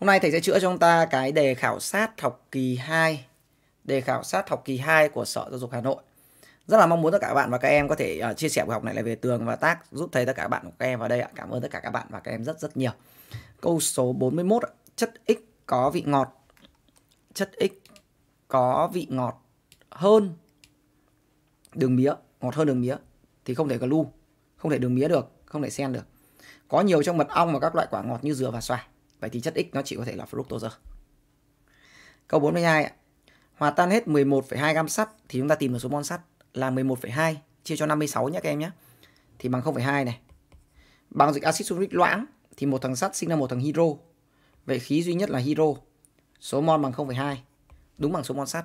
Hôm nay thầy sẽ chữa cho chúng ta cái đề khảo sát học kỳ 2, đề khảo sát học kỳ 2 của Sở Giáo dục Hà Nội. Rất là mong muốn tất cả các bạn và các em có thể à, chia sẻ buổi học này lại về tường và tác giúp thầy tất cả các bạn và các em vào đây ạ. Cảm ơn tất cả các bạn và các em rất rất nhiều. Câu số 41 chất x có vị ngọt. Chất x có vị ngọt hơn đường mía, ngọt hơn đường mía thì không thể glu, không thể đường mía được, không thể sen được. Có nhiều trong mật ong và các loại quả ngọt như dừa và xoài Vậy thì chất x nó chỉ có thể là fructose. Câu 42 Hòa tan hết 11,2 gam sắt thì chúng ta tìm được số mol sắt là 11,2 chia cho 56 nhé các em nhé. Thì bằng 0,2 này. Bằng dịch axit sulfuric loãng thì một thằng sắt sinh ra một thằng hydro. Vậy khí duy nhất là hydro. Số mol bằng 0,2. Đúng bằng số mol sắt.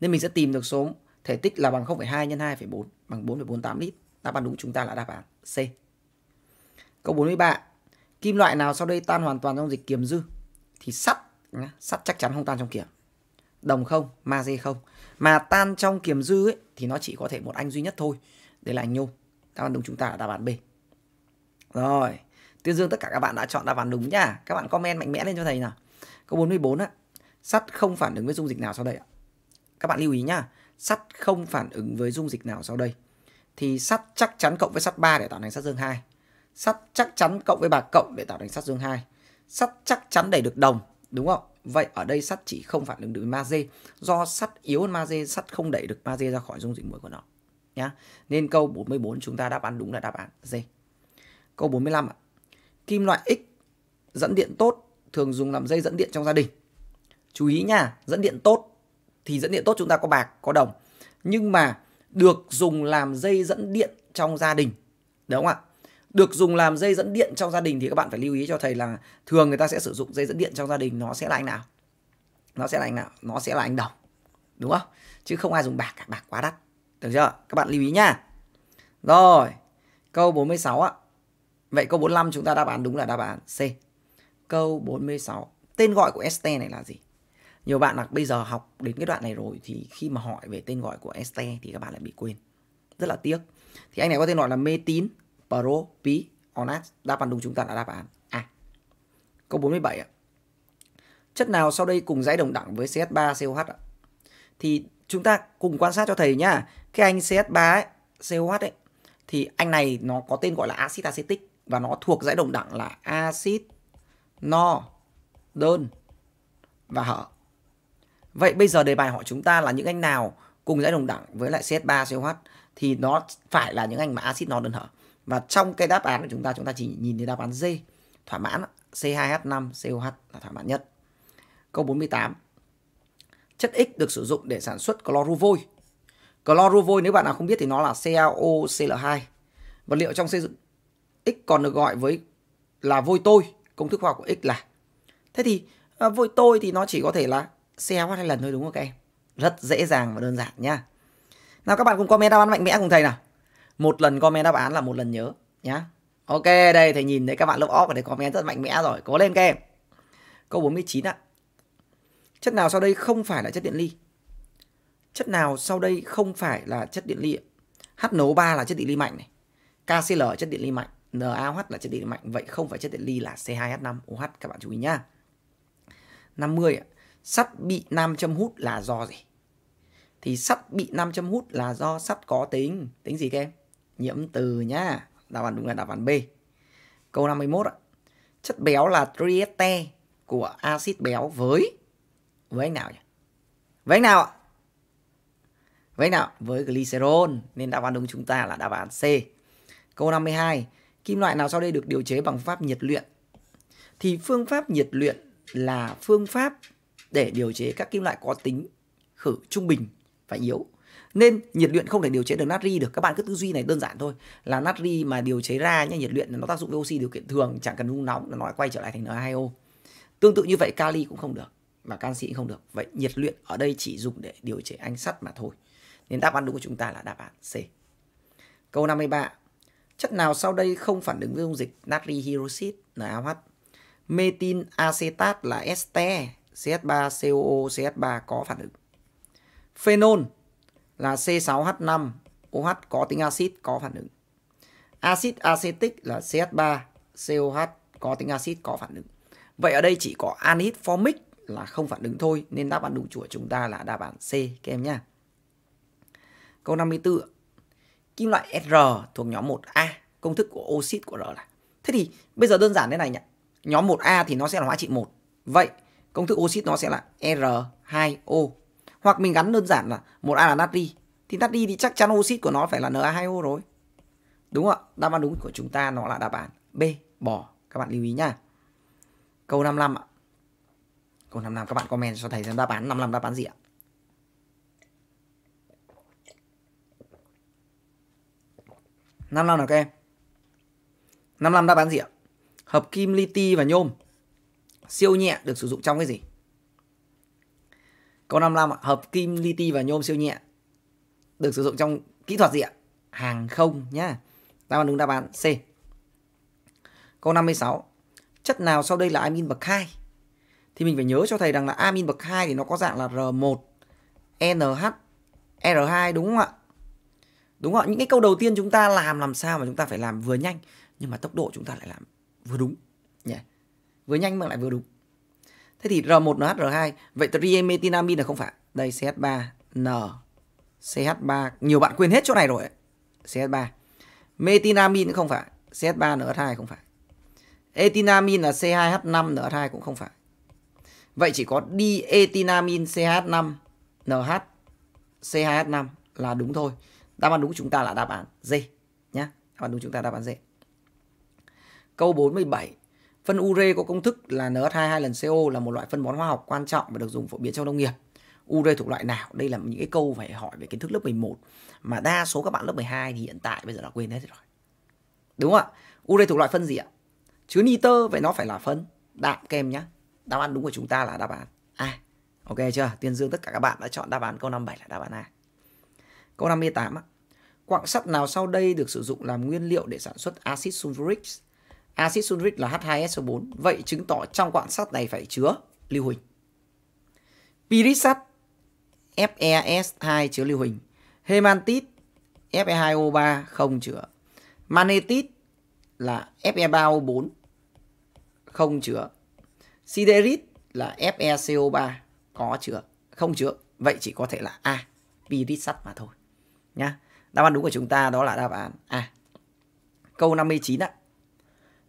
Nên mình sẽ tìm được số thể tích là bằng 0,2 nhân 2,4 bằng 4,48 lít. Đáp án đúng chúng ta là đáp án C. Câu 43 kim loại nào sau đây tan hoàn toàn trong dịch kiềm dư thì sắt sắt chắc chắn không tan trong kiềm đồng không magie không mà tan trong kiềm dư ấy, thì nó chỉ có thể một anh duy nhất thôi đấy là anh nhôm đáp án đúng chúng ta là đáp án b rồi tuyên dương tất cả các bạn đã chọn đáp án đúng nhá các bạn comment mạnh mẽ lên cho thầy nào câu 44 á sắt không phản ứng với dung dịch nào sau đây ạ các bạn lưu ý nhá sắt không phản ứng với dung dịch nào sau đây thì sắt chắc chắn cộng với sắt 3 để tạo thành sắt dương 2 sắt chắc chắn cộng với bạc cộng để tạo thành sắt dương 2. Sắt chắc chắn đẩy được đồng, đúng không? Vậy ở đây sắt chỉ không phản ứng được với magie. Do sắt yếu hơn magie, sắt không đẩy được magie ra khỏi dung dịch muối của nó. Nhá. Nên câu 44 chúng ta đáp án đúng là đáp án D. Câu 45 ạ. Kim loại X dẫn điện tốt thường dùng làm dây dẫn điện trong gia đình. Chú ý nha, dẫn điện tốt thì dẫn điện tốt chúng ta có bạc, có đồng. Nhưng mà được dùng làm dây dẫn điện trong gia đình. Đúng không ạ? được dùng làm dây dẫn điện trong gia đình thì các bạn phải lưu ý cho thầy là thường người ta sẽ sử dụng dây dẫn điện trong gia đình nó sẽ là anh nào nó sẽ là anh nào nó sẽ là anh đồng đúng không chứ không ai dùng bạc cả bạc quá đắt được chưa các bạn lưu ý nhá rồi câu 46 ạ vậy câu 45 chúng ta đáp án đúng là đáp án C câu 46 tên gọi của st này là gì nhiều bạn là bây giờ học đến cái đoạn này rồi thì khi mà hỏi về tên gọi của st thì các bạn lại bị quên rất là tiếc thì anh này có tên gọi là mê tín pi, onat Đáp án đúng chúng ta đã đáp án A. À. Câu 47 ạ. Chất nào sau đây cùng dãy đồng đẳng với CH3COH ạ? Thì chúng ta cùng quan sát cho thầy nhá. Cái anh CH3 COH ấy thì anh này nó có tên gọi là axit acetic và nó thuộc dãy đồng đẳng là axit no đơn và hở. Vậy bây giờ đề bài hỏi chúng ta là những anh nào cùng dãy đồng đẳng với lại CH3COH thì nó phải là những anh mà axit no đơn hở. Và trong cái đáp án của chúng ta chúng ta chỉ nhìn thấy đáp án D thỏa mãn C2H5 COH là thỏa mãn nhất. Câu 48. Chất X được sử dụng để sản xuất chloruvoi. Chloruvoi nếu bạn nào không biết thì nó là CaOCl2. Vật liệu trong xây dựng X còn được gọi với là vôi tôi, công thức khoa học của X là. Thế thì à, vôi tôi thì nó chỉ có thể là CaOH hai lần thôi đúng không các em? Rất dễ dàng và đơn giản nhá. Nào các bạn cùng comment đáp án mạnh mẽ cùng thầy nào một lần comment đáp án là một lần nhớ nhá ok đây thầy nhìn thấy các bạn lớp off ở đây comment rất mạnh mẽ rồi cố lên các em câu 49 ạ chất nào sau đây không phải là chất điện ly chất nào sau đây không phải là chất điện ly HNO3 là chất điện ly mạnh này KCl chất điện ly mạnh NaOH là chất điện ly mạnh vậy không phải chất điện ly là C2H5OH các bạn chú ý nhá 50 sắt bị nam châm hút là do gì thì sắt bị nam châm hút là do sắt có tính tính gì các em nhiễm từ nhá. Đáp án đúng là đáp án B. Câu 51 ạ. Chất béo là trieste của axit béo với với anh nào nhỉ? Với anh nào ạ? Với anh nào? Với glycerol nên đáp án đúng chúng ta là đáp án C. Câu 52. Kim loại nào sau đây được điều chế bằng pháp nhiệt luyện? Thì phương pháp nhiệt luyện là phương pháp để điều chế các kim loại có tính khử trung bình và yếu nên nhiệt luyện không thể điều chế được natri được các bạn cứ tư duy này đơn giản thôi là natri mà điều chế ra nhé nhiệt luyện nó tác dụng với oxy điều kiện thường chẳng cần nung nóng là nó lại quay trở lại thành N2O tương tự như vậy kali cũng không được và canxi cũng không được vậy nhiệt luyện ở đây chỉ dùng để điều chế anh sắt mà thôi nên đáp án đúng của chúng ta là đáp án C câu 53 chất nào sau đây không phản ứng với dung dịch natri hydroxit NaOH metin acetat là este CH3COO CH3 có phản ứng phenol là C6H5 OH có tính axit có phản ứng. Axit acetic là CH3 COH có tính axit có phản ứng. Vậy ở đây chỉ có anhydride formic là không phản ứng thôi nên đáp án đúng của chúng ta là đáp án C các em nhé. Câu 54. Kim loại R thuộc nhóm 1A, công thức của oxit của R là. Thế thì bây giờ đơn giản thế này nhỉ. Nhóm 1A thì nó sẽ là hóa trị 1. Vậy công thức oxit nó sẽ là R2O hoặc mình gắn đơn giản là một A là natri thì natri thì chắc chắn oxit của nó phải là Na2O rồi đúng không ạ đáp án đúng của chúng ta nó là đáp án B bỏ các bạn lưu ý nhá câu 55 ạ câu 55 các bạn comment cho thầy xem đáp án 55 đáp án gì ạ năm năm nào các em năm năm đáp án gì ạ hợp kim liti và nhôm siêu nhẹ được sử dụng trong cái gì Câu 55 ạ, hợp kim liti và nhôm siêu nhẹ. Được sử dụng trong kỹ thuật gì ạ? Hàng không nhá. Đáp án đúng đáp án C. Câu 56. Chất nào sau đây là amin bậc 2? Thì mình phải nhớ cho thầy rằng là amin bậc 2 thì nó có dạng là R1, NH, R2 đúng không ạ? Đúng không ạ? Những cái câu đầu tiên chúng ta làm làm sao mà chúng ta phải làm vừa nhanh nhưng mà tốc độ chúng ta lại làm vừa đúng nhỉ? Vừa nhanh mà lại vừa đúng. Thế thì R1NH2 vậy trimethylamine là không phải. Đây CH3N CH3 nhiều bạn quên hết chỗ này rồi. CH3. cũng không phải, CH3NH2 không phải. Ethylamine là C2H5NH2 cũng không phải. Vậy chỉ có diethylamine CH5NH C2H5 là đúng thôi. Đáp án đúng chúng ta là đáp án D nhé. Đáp án đúng chúng ta đáp án D. Câu 47. Phân ure có công thức là NH2 2 lần CO là một loại phân bón hóa học quan trọng và được dùng phổ biến trong nông nghiệp. Ure thuộc loại nào? Đây là những cái câu phải hỏi về kiến thức lớp 11 mà đa số các bạn lớp 12 thì hiện tại bây giờ đã quên hết rồi. Đúng không ạ? Ure thuộc loại phân gì ạ? Chứa nitơ vậy nó phải là phân đạm kem nhá. Đáp án đúng của chúng ta là đáp án A. ok chưa? Tuyên dương tất cả các bạn đã chọn đáp án câu 57 là đáp án A. Câu 58 á. Quặng sắt nào sau đây được sử dụng làm nguyên liệu để sản xuất axit sulfuric? axit sulfuric là H2SO4. Vậy chứng tỏ trong quặng sắt này phải chứa lưu huỳnh. Pyrit sắt FeS2 chứa lưu huỳnh. Hemantit Fe2O3 không chứa. Magnetit là Fe3O4 không chứa. Siderit là FeCO3 có chứa, không chứa. Vậy chỉ có thể là A, pyrit sắt mà thôi. Nhá. Đáp án đúng của chúng ta đó là đáp án A. Câu 59 ạ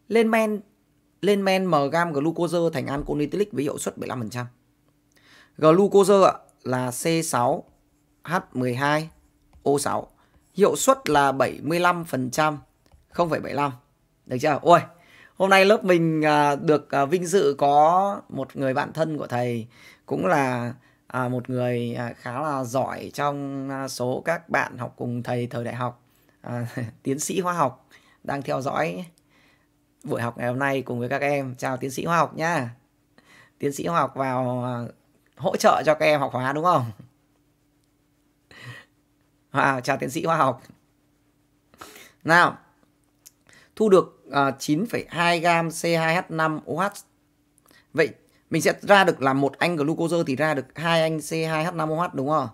lên men lên men mgam glucose thành alcoholic với hiệu suất 75%. Glucose là C6H12O6, hiệu suất là 75%, 0,75. Được chưa? Ôi, hôm nay lớp mình à, được à, vinh dự có một người bạn thân của thầy cũng là à, một người khá là giỏi trong số các bạn học cùng thầy thời đại học, tiến sĩ hóa học đang theo dõi buổi học ngày hôm nay cùng với các em. Chào tiến sĩ hóa học nhá. Tiến sĩ hóa học vào à, hỗ trợ cho các em học hóa đúng không? Wow, chào tiến sĩ hóa học. Nào, thu được uh, à, 9,2 gam C2H5OH. Vậy mình sẽ ra được là một anh glucose thì ra được hai anh C2H5OH đúng không?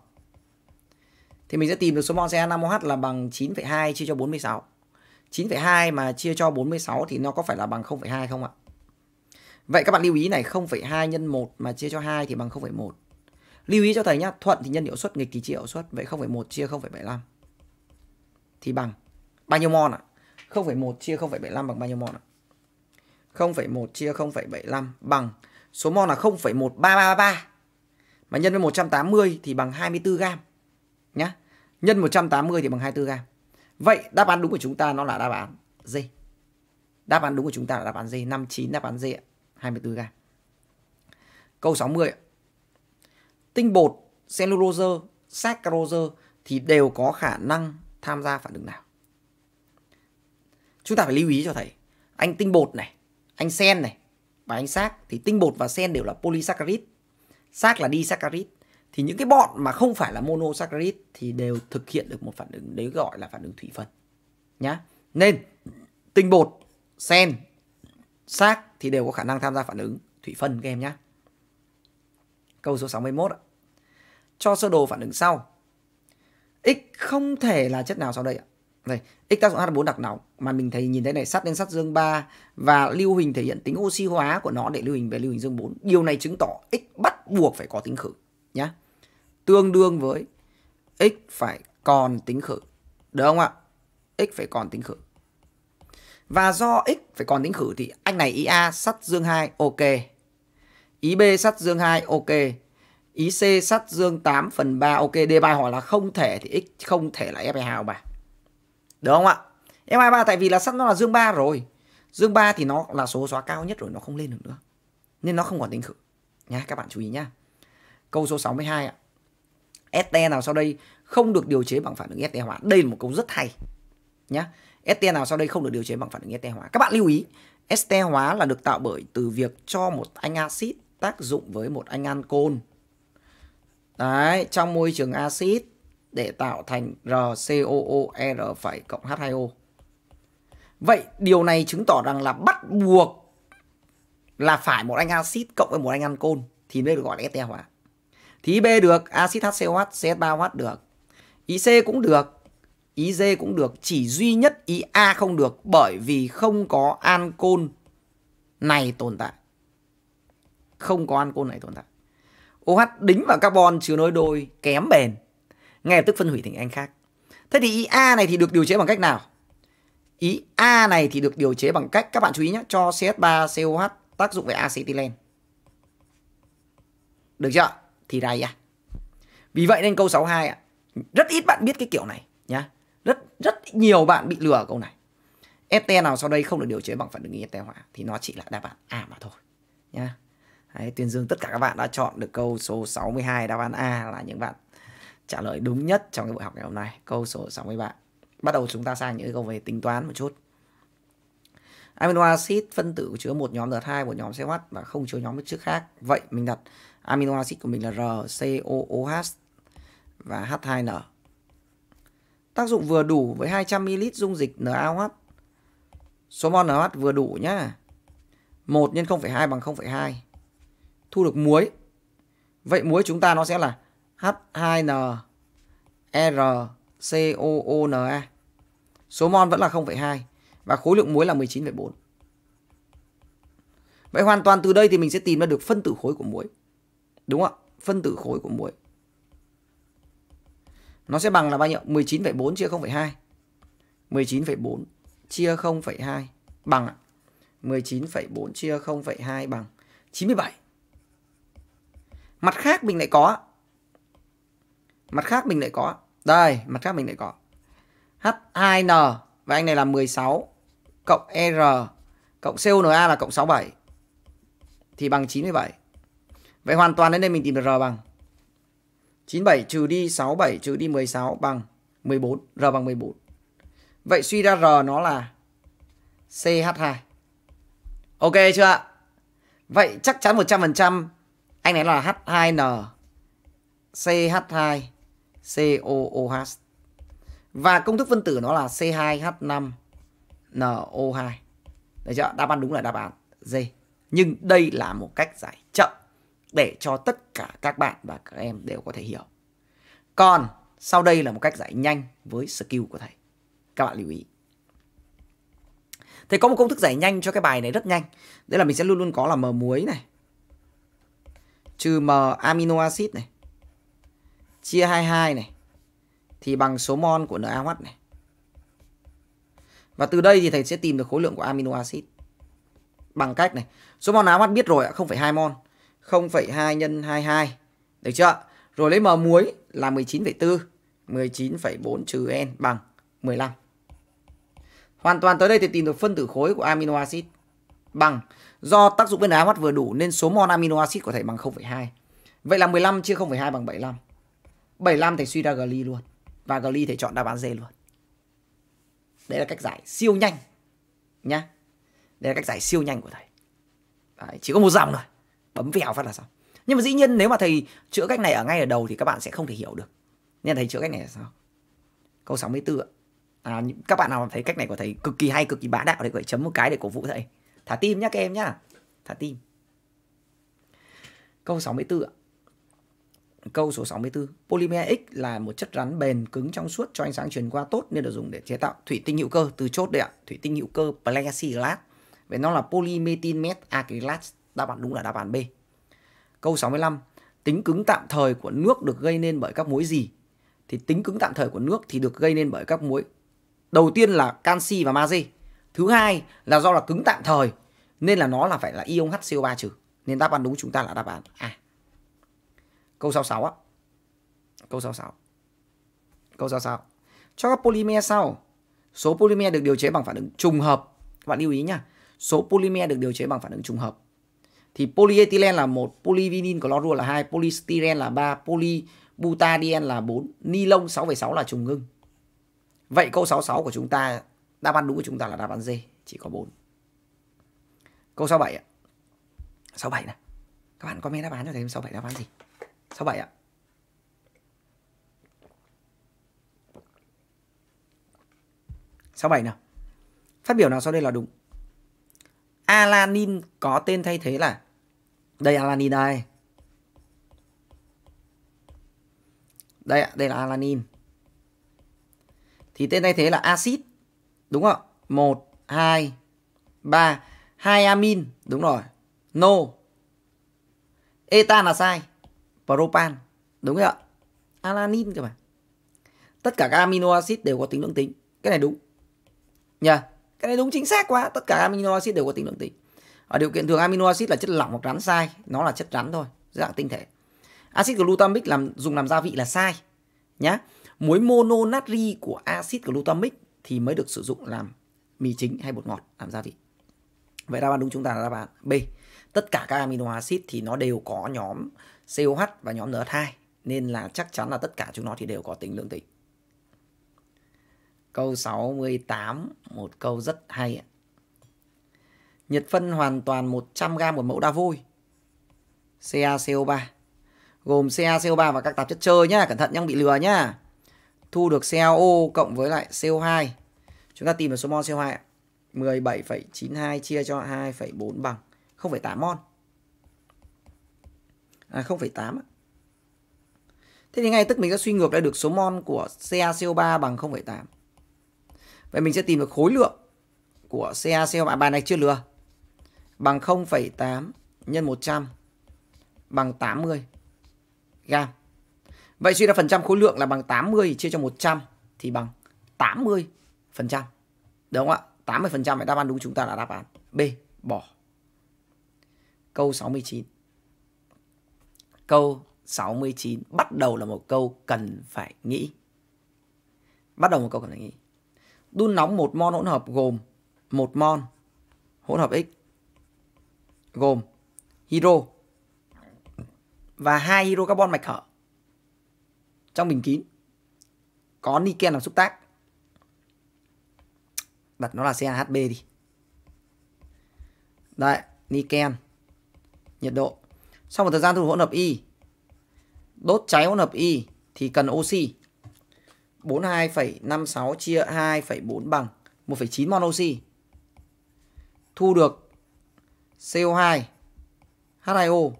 Thì mình sẽ tìm được số mol C CH5OH là bằng 9,2 chia cho 46. 9,2 mà chia cho 46 thì nó có phải là bằng 0,2 không ạ? Vậy các bạn lưu ý này 0,2 nhân 1 mà chia cho 2 thì bằng 0,1. Lưu ý cho thầy nhá, thuận thì nhân hiệu suất, nghịch thì chia hiệu suất. Vậy 0,1 chia 0,75 thì bằng bao nhiêu mol ạ? À? 0,1 chia 0,75 bằng bao nhiêu mol ạ? À? 0,1 chia 0,75 bằng số mol là 0,1333 mà nhân với 180 thì bằng 24 gam nhá. Nhân 180 thì bằng 24 gam. Vậy đáp án đúng của chúng ta nó là đáp án D. Đáp án đúng của chúng ta là đáp án D. 59 đáp án D ạ. 24 gram. Câu 60 ạ. Tinh bột, cellulose, saccharose thì đều có khả năng tham gia phản ứng nào? Chúng ta phải lưu ý cho thầy. Anh tinh bột này, anh sen này và anh xác thì tinh bột và sen đều là polysaccharide. Xác là disaccharide thì những cái bọn mà không phải là monosaccharide thì đều thực hiện được một phản ứng đấy gọi là phản ứng thủy phân nhá nên tinh bột sen xác thì đều có khả năng tham gia phản ứng thủy phân các em nhá câu số 61 ạ. cho sơ đồ phản ứng sau x không thể là chất nào sau đây ạ đây, x tác dụng H4 đặc nóng mà mình thấy nhìn thấy này sắt lên sắt dương 3 và lưu hình thể hiện tính oxy hóa của nó để lưu hình về lưu hình dương 4. Điều này chứng tỏ x bắt buộc phải có tính khử nhá tương đương với x phải còn tính khử. Được không ạ? x phải còn tính khử. Và do x phải còn tính khử thì anh này ý A sắt dương 2 ok. Ý B sắt dương 2 ok. Ý C sắt dương 8 phần 3 ok. Đề bài hỏi là không thể thì x không thể là F22 bà. Được không ạ? F23 tại vì là sắt nó là dương 3 rồi. Dương 3 thì nó là số xóa cao nhất rồi nó không lên được nữa. Nên nó không còn tính khử. Nha các bạn chú ý nhá. Câu số 62 ạ. ST nào sau đây không được điều chế bằng phản ứng ST hóa. Đây là một câu rất hay nhá. ST nào sau đây không được điều chế bằng phản ứng ST hóa. Các bạn lưu ý, ST hóa là được tạo bởi từ việc cho một anh axit tác dụng với một anh ancol. Đấy, trong môi trường axit để tạo thành RCOOR phải cộng H2O. Vậy điều này chứng tỏ rằng là bắt buộc là phải một anh axit cộng với một anh ancol thì mới được gọi là ST hóa thì IB được, axit HCOH, CH3OH được. IC cũng được, IG cũng được, chỉ duy nhất IA không được bởi vì không có ancol này tồn tại. Không có ancol này tồn tại. OH đính vào carbon chứa nối đôi kém bền, ngay lập tức phân hủy thành anh khác. Thế thì IA này thì được điều chế bằng cách nào? Ý A này thì được điều chế bằng cách các bạn chú ý nhé, cho CH3COH tác dụng với acetylene. Được chưa thì ra. à. Vì vậy nên câu 62 ạ. Rất ít bạn biết cái kiểu này nhá. Rất rất nhiều bạn bị lừa ở câu này. ST nào sau đây không được điều chế bằng phản ứng ST hóa thì nó chỉ là đáp án A mà thôi nhá. Đấy, tuyên dương tất cả các bạn đã chọn được câu số 62 đáp án A là những bạn trả lời đúng nhất trong cái buổi học ngày hôm nay, câu số 63. Bắt đầu chúng ta sang những câu về tính toán một chút. Amino acid phân tử chứa một nhóm R2, một nhóm CH và không chứa nhóm trước khác. Vậy mình đặt amino acid của mình là RCOOH và H2N. Tác dụng vừa đủ với 200ml dung dịch NaOH. Số mol NaOH vừa đủ nhá. 1 nhân 0,2 bằng 0,2. Thu được muối. Vậy muối chúng ta nó sẽ là H2N RCOONa. Số mol vẫn là 0,2 và khối lượng muối là 19,4. Vậy hoàn toàn từ đây thì mình sẽ tìm ra được phân tử khối của muối. Đúng không ạ? Phân tử khối của muối. Nó sẽ bằng là bao nhiêu? 19,4 chia 0,2. 19,4 chia 0,2 bằng ạ. 19,4 chia 0,2 bằng 97. Mặt khác mình lại có. Mặt khác mình lại có. Đây, mặt khác mình lại có. H2N và anh này là 16 cộng R cộng CONA là cộng 67 thì bằng 97. Vậy hoàn toàn đến đây mình tìm được R bằng 97 trừ đi 67 trừ đi 16 bằng 14. R bằng 14. Vậy suy ra R nó là CH2. Ok chưa ạ? Vậy chắc chắn 100% anh này là H2N CH2 COOH. Và công thức phân tử nó là C2H5NO2. Đấy chưa? Đáp án đúng là đáp án D. Nhưng đây là một cách giải chậm để cho tất cả các bạn và các em đều có thể hiểu. Còn sau đây là một cách giải nhanh với skill của thầy. Các bạn lưu ý. Thầy có một công thức giải nhanh cho cái bài này rất nhanh. Đấy là mình sẽ luôn luôn có là m muối này. Trừ m amino acid này. Chia 22 này. Thì bằng số mol của NaOH này. Và từ đây thì thầy sẽ tìm được khối lượng của amino acid. Bằng cách này. Số mol NaOH biết rồi ạ, 0,2 mol. 0,2 nhân 22. Được chưa? Rồi lấy m muối là 19,4. 19,4 trừ n bằng 15. Hoàn toàn tới đây thì tìm được phân tử khối của amino acid bằng do tác dụng bên đá hoắt vừa đủ nên số mol amino acid có thể bằng 0,2. Vậy là 15 chia 0,2 bằng 75. 75 thì suy ra gly luôn và gly thầy chọn đáp án D luôn. Đây là cách giải siêu nhanh nhá. Đây là cách giải siêu nhanh của thầy. Đấy, chỉ có một dòng thôi bấm vèo phát là sao nhưng mà dĩ nhiên nếu mà thầy chữa cách này ở ngay ở đầu thì các bạn sẽ không thể hiểu được nên thầy chữa cách này là sao câu 64 ạ à, các bạn nào thấy cách này của thầy cực kỳ hay cực kỳ bá đạo thì gọi chấm một cái để cổ vũ thầy thả tim nhá các em nhá thả tim câu 64 ạ Câu số 64, polymer X là một chất rắn bền cứng trong suốt cho ánh sáng truyền qua tốt nên được dùng để chế tạo thủy tinh hữu cơ từ chốt đây ạ, thủy tinh hữu cơ plexiglass. Vậy nó là polymethyl acrylate Đáp án đúng là đáp án B. Câu 65. Tính cứng tạm thời của nước được gây nên bởi các muối gì? Thì tính cứng tạm thời của nước thì được gây nên bởi các muối. Đầu tiên là canxi và magie. Thứ hai là do là cứng tạm thời nên là nó là phải là ion HCO3 trừ. Nên đáp án đúng chúng ta là đáp án A. À. Câu 66 á. Câu 66. Câu 66. Cho các polymer sau. Số polymer được điều chế bằng phản ứng trùng hợp. Các bạn lưu ý nhá. Số polymer được điều chế bằng phản ứng trùng hợp thì polyethylene là một polyvinyl clorua là hai polystyrene là ba polybutadien là 4, ni lông sáu là trùng ngưng. Vậy câu 66 của chúng ta, đáp án đúng của chúng ta là đáp án D, chỉ có bốn. Câu 67 ạ. 67 này. Các bạn comment đáp án cho thầy 67 đáp án gì? 67 ạ. sáu bảy nào phát biểu nào sau đây là đúng alanin có tên thay thế là đây alanin đây. Đây đây là alanin. Thì tên thay thế là axit. Đúng không? một hai ba hai amin, đúng rồi. No. Etan là sai. Propan, đúng không ạ. Alanin cơ mà. Tất cả các amino acid đều có tính lưỡng tính. Cái này đúng. Nhờ. Cái này đúng chính xác quá, tất cả amino acid đều có tính lưỡng tính ở điều kiện thường amino acid là chất lỏng hoặc rắn sai nó là chất rắn thôi dạng tinh thể acid glutamic làm dùng làm gia vị là sai nhá muối mononatri của acid glutamic thì mới được sử dụng làm mì chính hay bột ngọt làm gia vị vậy đáp án đúng chúng ta là đáp án b tất cả các amino acid thì nó đều có nhóm COH và nhóm NH2 nên là chắc chắn là tất cả chúng nó thì đều có tính lương tính Câu 68 một câu rất hay ạ nhiệt phân hoàn toàn 100g một mẫu đa vôi. CaCO3 gồm CaCO3 và các tạp chất chơi nhá, cẩn thận nhá, bị lừa nhá. Thu được CaO cộng với lại CO2. Chúng ta tìm được số mol CO2 ạ. 17,92 chia cho 2,4 bằng 0,8 mol. À 0,8 Thế thì ngay tức mình sẽ suy ngược lại được số mol của CaCO3 bằng 0,8. Vậy mình sẽ tìm được khối lượng của CaCO3 bạn à, này chưa lừa bằng 0,8 nhân 100 bằng 80 gam. Vậy suy ra phần trăm khối lượng là bằng 80 chia cho 100 thì bằng 80 phần trăm. Đúng không ạ? 80 phần trăm vậy đáp án đúng chúng ta là đáp án B. Bỏ. Câu 69. Câu 69 bắt đầu là một câu cần phải nghĩ. Bắt đầu một câu cần phải nghĩ. Đun nóng một mol hỗn hợp gồm một mol hỗn hợp X gồm hydro và hai hydrocarbon mạch hở trong bình kín có niken làm xúc tác đặt nó là CaHB đi đấy niken nhiệt độ sau một thời gian thu hỗn hợp y đốt cháy hỗn hợp y thì cần oxy 42,56 chia 2,4 bằng 1,9 mol oxy thu được CO2 H2O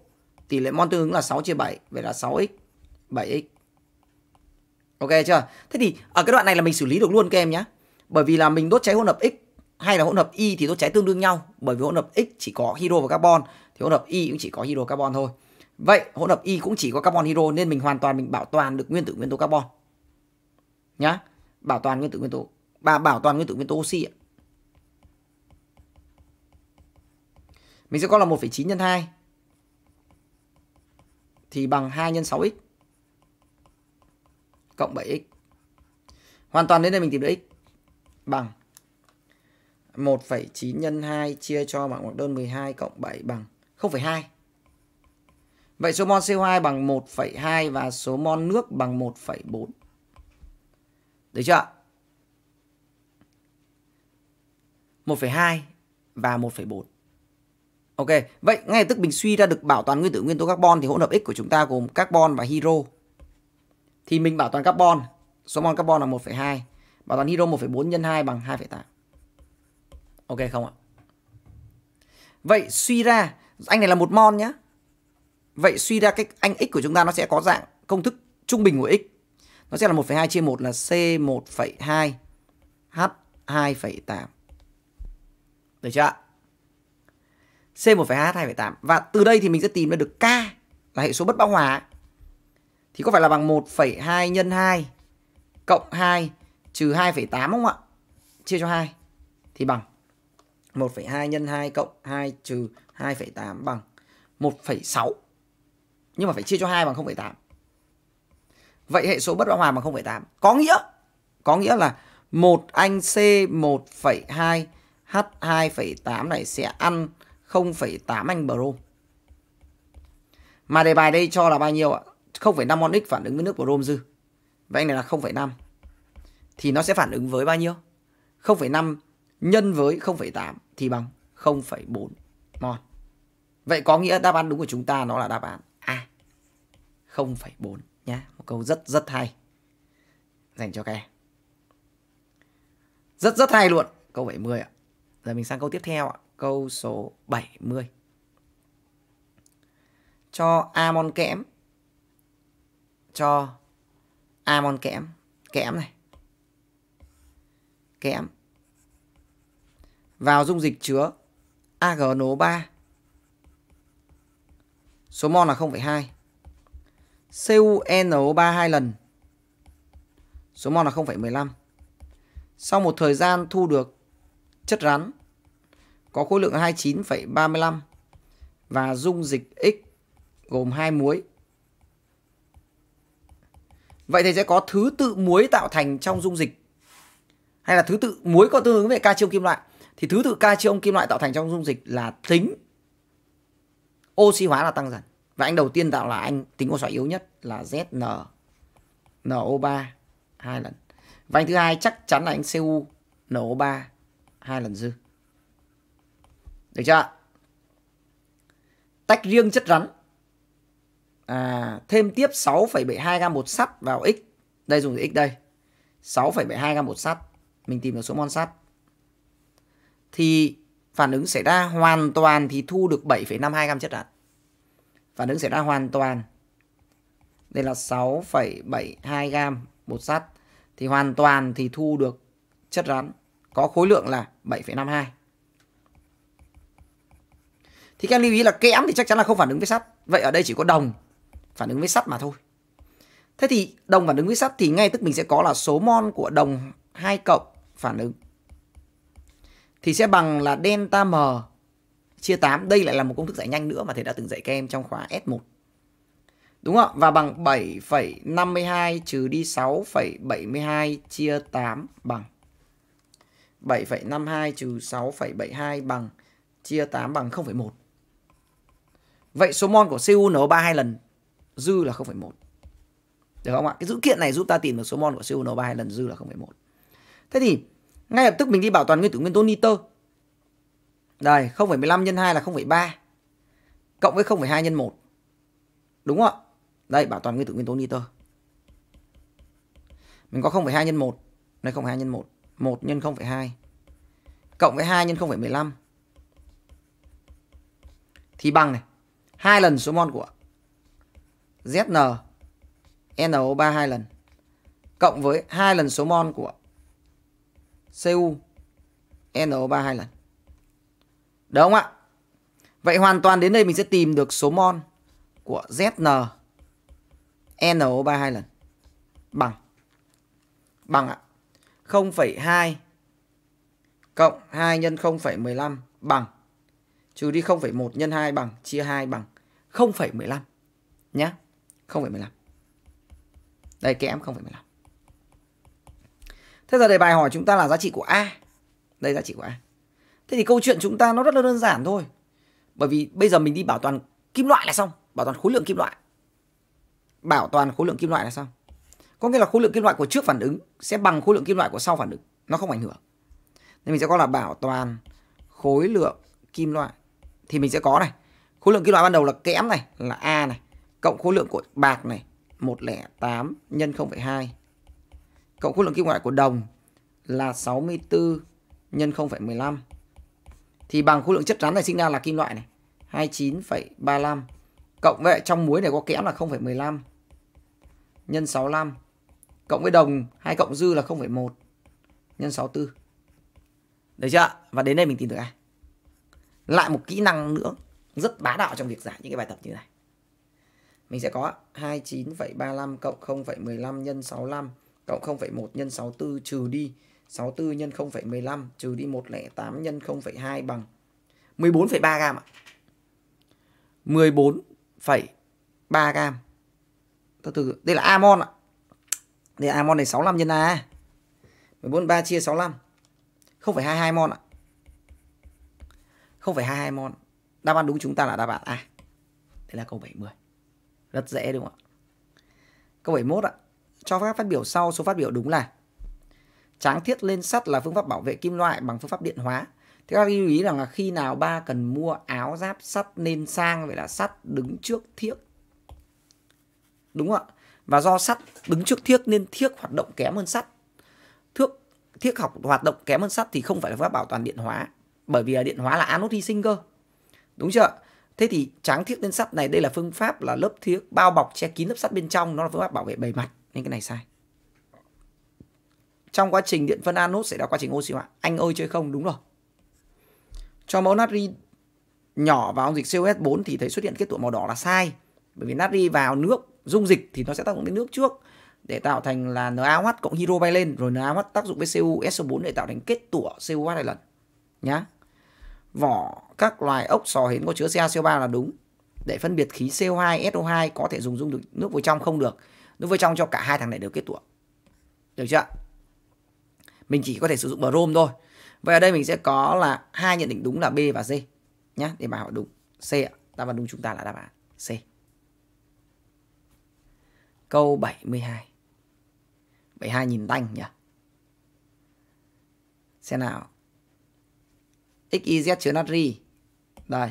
tỷ lệ mol tương ứng là 6 chia 7 vậy là 6x 7x Ok chưa? Thế thì ở à, cái đoạn này là mình xử lý được luôn các em nhé Bởi vì là mình đốt cháy hỗn hợp X hay là hỗn hợp Y thì đốt cháy tương đương nhau Bởi vì hỗn hợp X chỉ có hydro và carbon Thì hỗn hợp Y cũng chỉ có hydro carbon thôi Vậy hỗn hợp Y cũng chỉ có carbon hydro Nên mình hoàn toàn mình bảo toàn được nguyên tử nguyên tố carbon Nhá Bảo toàn nguyên tử nguyên tố Và bảo toàn nguyên tử nguyên tố oxy ạ Mình sẽ có là 1,9 nhân 2 thì bằng 2 nhân 6x cộng 7x. Hoàn toàn đến đây mình tìm được x bằng 1,9 nhân 2 chia cho bằng một đơn 12 cộng 7 bằng 0,2. Vậy số mol CO2 bằng 1,2 và số mol nước bằng 1,4. Được chưa? 1,2 và 1,4. Ok, vậy ngay tức mình suy ra được bảo toàn nguyên tử nguyên tố carbon thì hỗn hợp X của chúng ta gồm carbon và hydro. Thì mình bảo toàn carbon, số mol carbon là 1,2, bảo toàn hydro 1,4 nhân 2 bằng 2,8. Ok không ạ? Vậy suy ra anh này là một mol nhá. Vậy suy ra cái anh x của chúng ta nó sẽ có dạng công thức trung bình của x. Nó sẽ là 1,2 chia 1 là C1,2 H2,8. Được chưa ạ? C1,2 H2,8 và từ đây thì mình sẽ tìm ra được K là hệ số bất bão hòa thì có phải là bằng 1,2 nhân 2 cộng 2 trừ 2,8 không ạ? Chia cho 2 thì bằng 1,2 nhân 2 cộng 2 trừ 2,8 bằng 1,6. Nhưng mà phải chia cho 2 bằng 0,8. Vậy hệ số bất bão hòa bằng 0,8 có nghĩa có nghĩa là một anh C 1,2 H2,8 này sẽ ăn 0,8 anh Pro. Mà đề bài đây cho là bao nhiêu ạ? 0,5 mol X phản ứng với nước brom dư. Vậy anh này là 0,5. Thì nó sẽ phản ứng với bao nhiêu? 0,5 nhân với 0,8 thì bằng 0,4 mol. Vậy có nghĩa đáp án đúng của chúng ta nó là đáp án A. 0,4 nhá. Một câu rất rất hay. Dành cho các em. Rất rất hay luôn. Câu 70 ạ. Giờ mình sang câu tiếp theo ạ câu số 70. Cho amon kẽm. Cho amon kẽm. Kẽm này. Kẽm. Vào dung dịch chứa AgNO3. Số mol là 0,2. CuNO3 e hai lần. Số mol là 0,15. Sau một thời gian thu được chất rắn có khối lượng 29,35 và dung dịch X gồm hai muối. Vậy thì sẽ có thứ tự muối tạo thành trong dung dịch hay là thứ tự muối có tương ứng với cation kim loại thì thứ tự cation kim loại tạo thành trong dung dịch là tính oxy hóa là tăng dần. Và anh đầu tiên tạo là anh tính oxy hóa yếu nhất là ZN NO3 hai lần. Và anh thứ hai chắc chắn là anh CuNO NO3 hai lần dư. Được chưa? Tách riêng chất rắn. À, thêm tiếp 6,72 gam bột sắt vào x. Đây dùng x đây. 6,72 gam bột sắt. Mình tìm được số mol sắt. Thì phản ứng xảy ra hoàn toàn thì thu được 7,52 gam chất rắn. Phản ứng xảy ra hoàn toàn. Đây là 6,72 gam bột sắt. Thì hoàn toàn thì thu được chất rắn có khối lượng là 7,52 thì các em lưu ý là kẽm thì chắc chắn là không phản ứng với sắt vậy ở đây chỉ có đồng phản ứng với sắt mà thôi thế thì đồng phản ứng với sắt thì ngay tức mình sẽ có là số mol của đồng hai cộng phản ứng thì sẽ bằng là delta m chia 8 đây lại là một công thức giải nhanh nữa mà thầy đã từng dạy các em trong khóa S1 đúng không và bằng 7,52 trừ đi 6,72 chia 8 bằng 7,52 trừ 6,72 bằng chia 8 bằng 0,1 Vậy số mol của CuNO3 hai lần dư là 0,1. Được không ạ? Cái dữ kiện này giúp ta tìm được số mol của CuNO3 hai lần dư là 0,1. Thế thì ngay lập tức mình đi bảo toàn nguyên tử nguyên tố nitơ. Đây, 0,15 nhân 2 là 0,3 cộng với 0,2 nhân 1. Đúng không ạ? Đây, bảo toàn nguyên tử nguyên tố nitơ. Mình có 0,2 nhân 1, đây 0,2 nhân 1, 1 nhân 0,2 cộng với 2 nhân 0,15 thì bằng này hai lần số mol của ZN NO3 hai lần cộng với hai lần số mol của Cu NO3 hai lần. đúng không ạ? Vậy hoàn toàn đến đây mình sẽ tìm được số mol của ZN NO3 hai lần bằng bằng ạ. 0,2 cộng 2 nhân 0,15 bằng trừ đi 0,1 nhân 2 bằng chia 2 bằng 0,15 nhé. 0,15. Đây kẽm 0,15. Thế giờ đề bài hỏi chúng ta là giá trị của A. Đây giá trị của A. Thế thì câu chuyện chúng ta nó rất là đơn giản thôi. Bởi vì bây giờ mình đi bảo toàn kim loại là xong, bảo toàn khối lượng kim loại. Bảo toàn khối lượng kim loại là xong. Có nghĩa là khối lượng kim loại của trước phản ứng sẽ bằng khối lượng kim loại của sau phản ứng, nó không ảnh hưởng. Nên mình sẽ có là bảo toàn khối lượng kim loại thì mình sẽ có này khối lượng kim loại ban đầu là kẽm này là A này cộng khối lượng của bạc này 108 nhân 0,2 cộng khối lượng kim loại của đồng là 64 nhân 0,15 thì bằng khối lượng chất rắn này sinh ra là kim loại này 29,35 cộng với trong muối này có kẽm là 0,15 nhân 65 cộng với đồng hai cộng dư là 0,1 nhân 64 đấy chưa và đến đây mình tìm được A lại một kỹ năng nữa rất bá đạo trong việc giải những cái bài tập như này mình sẽ có 29,35 cộng 0,15 nhân 65 cộng 0,1 nhân 64 trừ đi 64 nhân 0,15 trừ đi 108 nhân 0,2 bằng 14,3 gam ạ. 14,3 gam. Từ từ, đây là amon ạ. Đây là amon này 65 nhân A. 14,3 chia 65. 0,22 mon ạ. 0,22 mol. Đáp án đúng chúng ta là đáp án A. Đây là câu 70. Rất dễ đúng không ạ? Câu 71 ạ. Cho phép phát biểu sau số phát biểu đúng là Tráng thiết lên sắt là phương pháp bảo vệ kim loại bằng phương pháp điện hóa. Thế các lưu ý rằng là khi nào ba cần mua áo giáp sắt nên sang vậy là sắt đứng trước thiếc. Đúng không ạ? Và do sắt đứng trước thiếc nên thiếc hoạt động kém hơn sắt. Thước thiếc học hoạt động kém hơn sắt thì không phải là phương pháp bảo toàn điện hóa bởi vì điện hóa là anốt hy sinh cơ. Đúng chưa? Thế thì tráng thiếc lên sắt này đây là phương pháp là lớp thiếc bao bọc che kín lớp sắt bên trong, nó là phương pháp bảo vệ bề mặt nên cái này sai. Trong quá trình điện phân anốt xảy ra quá trình oxy hóa. Anh ơi chơi không đúng rồi. Cho mẫu natri nhỏ vào dịch COS4 thì thấy xuất hiện kết tụ màu đỏ là sai. Bởi vì natri vào nước dung dịch thì nó sẽ tác dụng đến nước trước để tạo thành là NaOH cộng hydro bay lên rồi NaOH tác dụng với CuSO4 để tạo thành kết tủa COH hai lần nhá vỏ các loài ốc sò hến có chứa CaCO3 là đúng. Để phân biệt khí CO2, SO2 có thể dùng dung được nước vào trong không được. Nước vào trong cho cả hai thằng này đều kết tủa. Được chưa? Mình chỉ có thể sử dụng brom thôi. Vậy ở đây mình sẽ có là hai nhận định đúng là B và C nhá, để bảo đúng. C ạ. Đáp án đúng chúng ta là đáp án C. Câu 72. 72 nhìn tanh nhỉ? Xem nào. XYZ e chứa natri. Đây.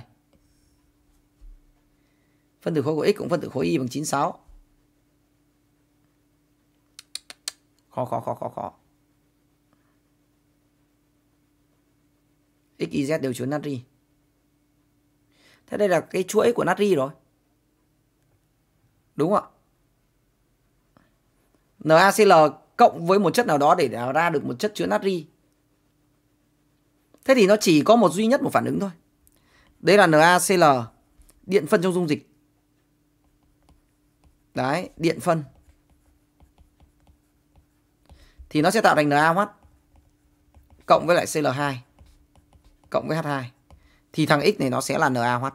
Phân tử khối của X cũng phân tử khối Y bằng 96. Khó khó khó khó khó. XYZ đều chứa natri. Thế đây là cái chuỗi của natri rồi. Đúng không ạ? NaCl cộng với một chất nào đó để ra được một chất chứa natri Thế thì nó chỉ có một duy nhất một phản ứng thôi. Đấy là NaCl, điện phân trong dung dịch. Đấy, điện phân. Thì nó sẽ tạo thành NaOH cộng với lại Cl2 cộng với H2. Thì thằng X này nó sẽ là NaOH.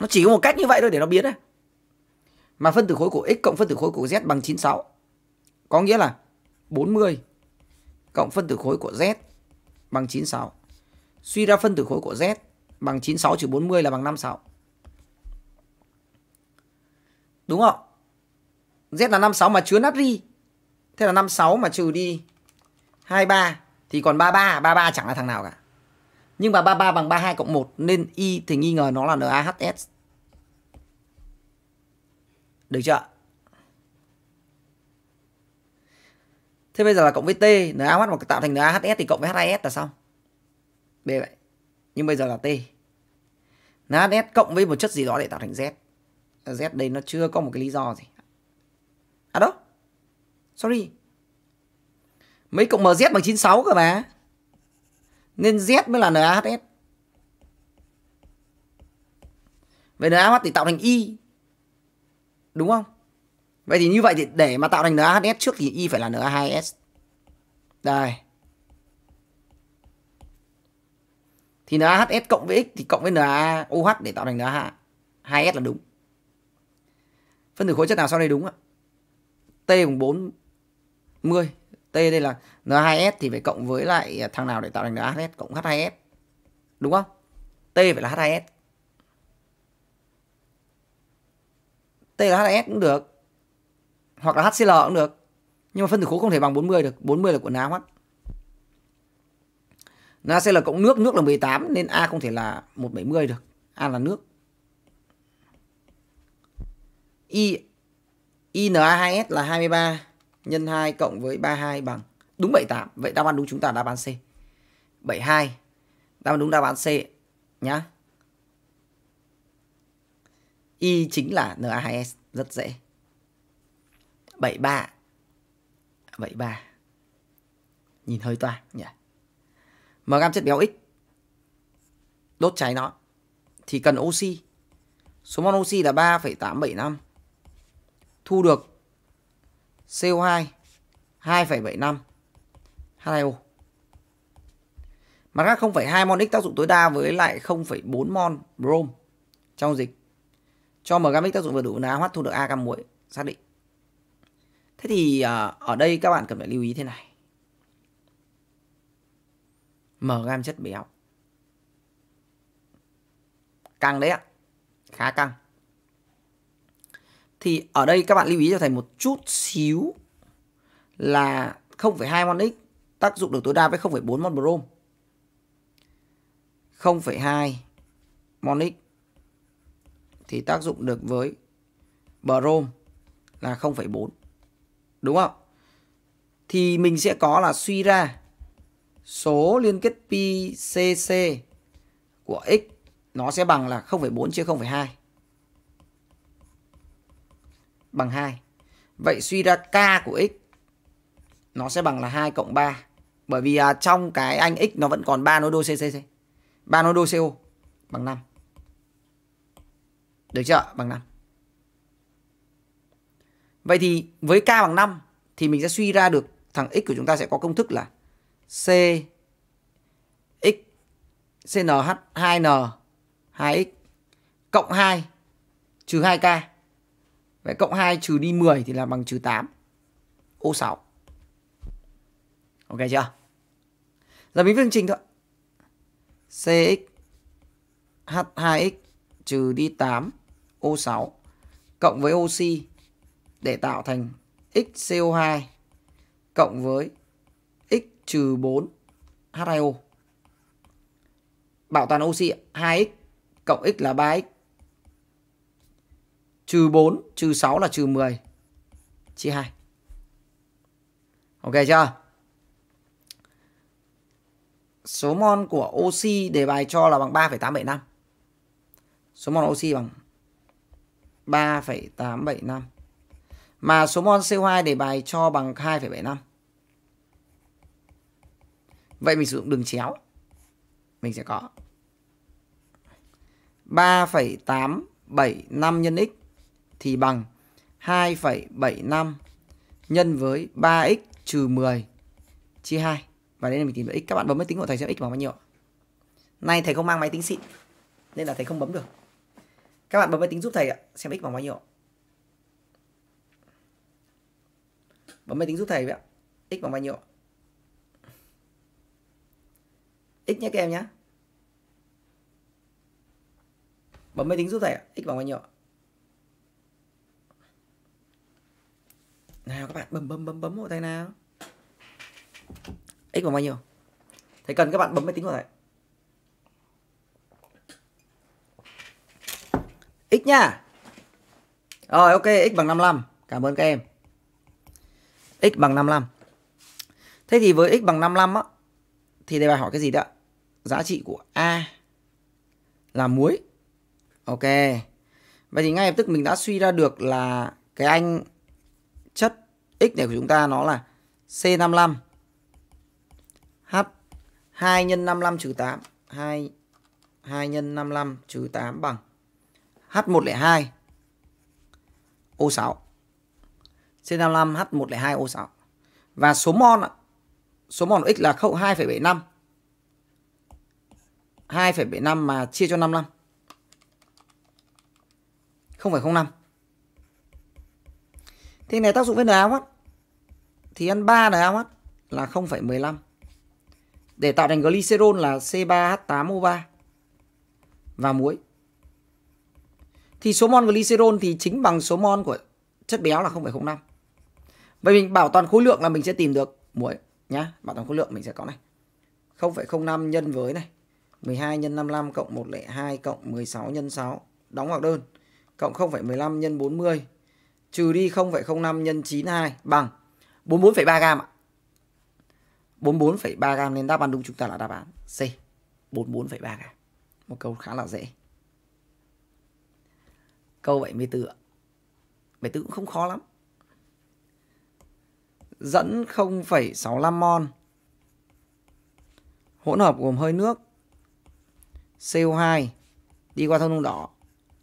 Nó chỉ có một cách như vậy thôi để nó biến đấy. Mà phân tử khối của X cộng phân tử khối của Z bằng 96. Có nghĩa là 40 cộng phân tử khối của Z bằng 96. Suy ra phân tử khối của Z bằng 96 trừ 40 là bằng 56. Đúng không? Z là 56 mà chứa natri. Thế là 56 mà trừ đi 23 thì còn 33, 33 chẳng là thằng nào cả. Nhưng mà 33 bằng 32 cộng 1 nên Y thì nghi ngờ nó là NaHS. Được chưa Thế bây giờ là cộng với T, NaOH mà tạo thành NaHS thì cộng với H2S là xong. B vậy. Nhưng bây giờ là T. NaHS cộng với một chất gì đó để tạo thành Z. Z đây nó chưa có một cái lý do gì. À đó. Sorry. Mấy cộng MZ bằng 96 cơ mà. Nên Z mới là NaHS. Vậy NaOH thì tạo thành Y. Đúng không? Vậy thì như vậy thì để mà tạo thành NaHS trước thì Y phải là Na2S. Đây. Thì NaHS cộng với X thì cộng với NaOH để tạo thành Na2S là đúng. Phân tử khối chất nào sau đây đúng ạ? T bằng 40. T đây là N2S thì phải cộng với lại thằng nào để tạo thành NaHS cộng H2S. Đúng không? T phải là H2S. T là H2S cũng được hoặc là HCL cũng được nhưng mà phân tử khối không thể bằng 40 được 40 là của NaOH Na sẽ cộng nước, nước là 18 nên A không thể là 170 được. A là nước. I INA2S là 23 nhân 2 cộng với 32 bằng đúng 78. Vậy đáp án đúng chúng ta đáp án C. 72. Đáp án đúng đáp án C nhá. Y chính là NA2S, rất dễ bảy ba bảy ba Nhìn hơi toan nhỉ Mà gam chất béo X Đốt cháy nó Thì cần oxy Số mol oxy là ba tám bảy năm Thu được CO2 bảy năm hai o Mặt khác không hai mol X tác dụng tối đa với lại không bốn mol brom trong dịch. Cho mgam X tác dụng vừa đủ đá hoắt thu được a cam muối xác định. Thế thì ờ, ở đây các bạn cần phải lưu ý thế này. gam chất béo. Căng đấy ạ. Khá căng. Thì ở đây các bạn lưu ý cho thầy một chút xíu là 0,2 mol x tác dụng được tối đa với 0,4 mon brom. 0,2 mol x thì tác dụng được với brom là 0,4 đúng không? Thì mình sẽ có là suy ra số liên kết pi cc của x nó sẽ bằng là 0,4 chia 0,2 bằng 2. Vậy suy ra k của x nó sẽ bằng là 2 cộng 3. Bởi vì à, trong cái anh x nó vẫn còn 3 nối đôi CCC. 3 nối đôi CO bằng 5. Được chưa? Bằng 5. Vậy thì với k bằng 5 thì mình sẽ suy ra được thằng x của chúng ta sẽ có công thức là c x CNH 2N 2x cộng 2 trừ 2k. Vậy cộng 2 trừ đi 10 thì là bằng trừ 8. O6. Ok chưa? Giờ mình viết phương trình thôi. CX H2x trừ đi 8 O6 cộng với oxy để tạo thành XCO2 cộng với X trừ 4 H2O. Bảo toàn oxy 2X cộng X là 3X. Trừ 4, trừ 6 là trừ 10. Chia 2. Ok chưa? Số mol của oxy đề bài cho là bằng 3,875. Số mol oxy bằng 3,875 mà số mol CO2 để bài cho bằng 2,75. Vậy mình sử dụng đường chéo. Mình sẽ có 3,875 nhân x thì bằng 2,75 nhân với 3x trừ 10 chia 2. Và đây là mình tìm được x. Các bạn bấm máy tính của thầy xem x bằng bao nhiêu. Nay thầy không mang máy tính xịn nên là thầy không bấm được. Các bạn bấm máy tính giúp thầy ạ, xem x bằng bao nhiêu. Bấm máy tính giúp thầy vậy ạ. X bằng bao nhiêu ạ? X nhé các em nhé. Bấm máy tính giúp thầy ạ. X bằng bao nhiêu ạ? Nào các bạn bấm bấm bấm bấm hộ thầy nào. X bằng bao nhiêu? Thầy cần các bạn bấm máy tính của thầy. X nha. Rồi ok, x bằng 55. Cảm ơn các em x bằng 55. Thế thì với x bằng 55 á thì đề bài hỏi cái gì đó? Giá trị của A là muối. Ok. Vậy thì ngay lập tức mình đã suy ra được là cái anh chất x này của chúng ta nó là C55 H 2 x 55 trừ 8 2 2 x 55 trừ 8 bằng H102 O6 C55H102O6. Và số mol số mol X là 2,75. 2,75 mà chia cho 55. 0,05. Thế này tác dụng với NaOH thì ăn 3 NaOH là 0,15. Để tạo thành glycerol là C3H8O3 và muối. Thì số mol glycerol thì chính bằng số mol của chất béo là 0,05. Vậy mình bảo toàn khối lượng là mình sẽ tìm được muối nhá. Bảo toàn khối lượng mình sẽ có này. 0,05 nhân với này 12 nhân 55 cộng 102 cộng 16 nhân 6 đóng ngoặc đơn cộng 0,15 nhân 40 trừ đi 0,05 nhân 92 bằng 44,3 gam ạ. 44,3 gam nên đáp án đúng chúng ta là đáp án C. 44,3 gam. Một câu khá là dễ. Câu 74 ạ. 74 cũng không khó lắm dẫn 0,65 mol. Hỗn hợp gồm hơi nước, CO2 đi qua thông nung đỏ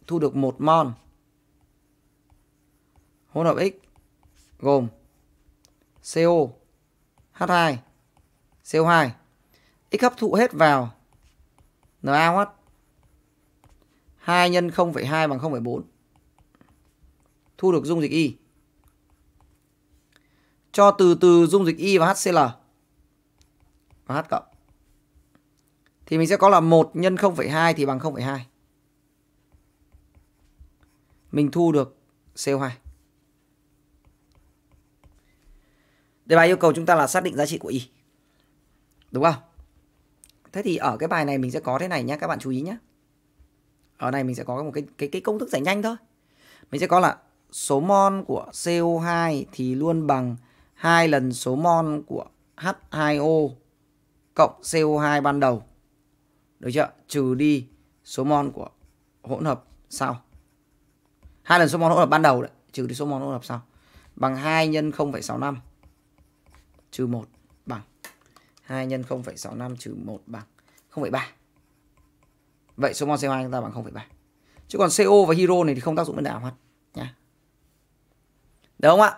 thu được 1 mol. Hỗn hợp X gồm CO, H2, CO2. X hấp thụ hết vào NaOH. 2 nhân 0,2 bằng 0,4. Thu được dung dịch Y cho từ từ dung dịch Y và HCl và H cộng. Thì mình sẽ có là 1 nhân 0,2 thì bằng 0,2. Mình thu được CO2. Đề bài yêu cầu chúng ta là xác định giá trị của Y. Đúng không? Thế thì ở cái bài này mình sẽ có thế này nhé, các bạn chú ý nhé. Ở này mình sẽ có một cái cái cái công thức giải nhanh thôi. Mình sẽ có là số mol của CO2 thì luôn bằng hai lần số mol của H2O cộng CO2 ban đầu. Được chưa? Trừ đi số mol của hỗn hợp sau. Hai lần số mol hỗn hợp ban đầu đấy, trừ đi số mol hỗn hợp sau. Bằng 2 nhân 0,65 trừ 1 bằng 2 nhân 0,65 trừ 1 bằng 0,3. Vậy số mol CO2 chúng ta bằng 0,3. Chứ còn CO và hiro này thì không tác dụng bên đảo hoạt nhá. Được không ạ?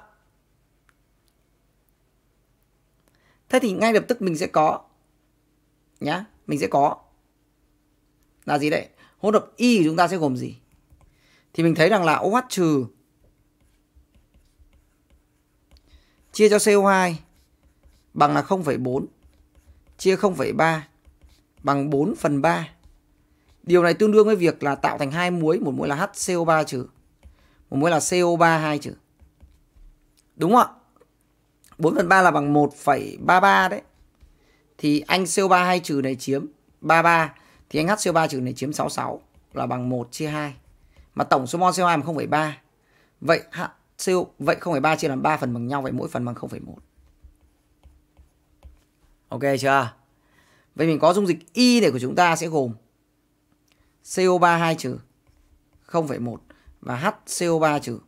Thế thì ngay lập tức mình sẽ có nhá, mình sẽ có là gì đấy? Hỗn hợp y của chúng ta sẽ gồm gì? Thì mình thấy rằng là OH trừ chia cho CO2 bằng là 0,4 chia 0,3 bằng 4 phần 3. Điều này tương đương với việc là tạo thành hai muối, một muối là HCO3 trừ, một muối là CO32 trừ. Đúng không ạ? 4 phần 3 là bằng 1,33 đấy. Thì anh CO3 hay trừ này chiếm 33. Thì anh HCO3 trừ này chiếm 66 là bằng 1 chia 2. Mà tổng số mol CO2 mà 0,3. Vậy CO vậy 0,3 chia làm 3 phần bằng nhau vậy mỗi phần bằng 0,1. Ok chưa? Vậy mình có dung dịch Y này của chúng ta sẽ gồm CO3 2 trừ 0,1 và HCO3 trừ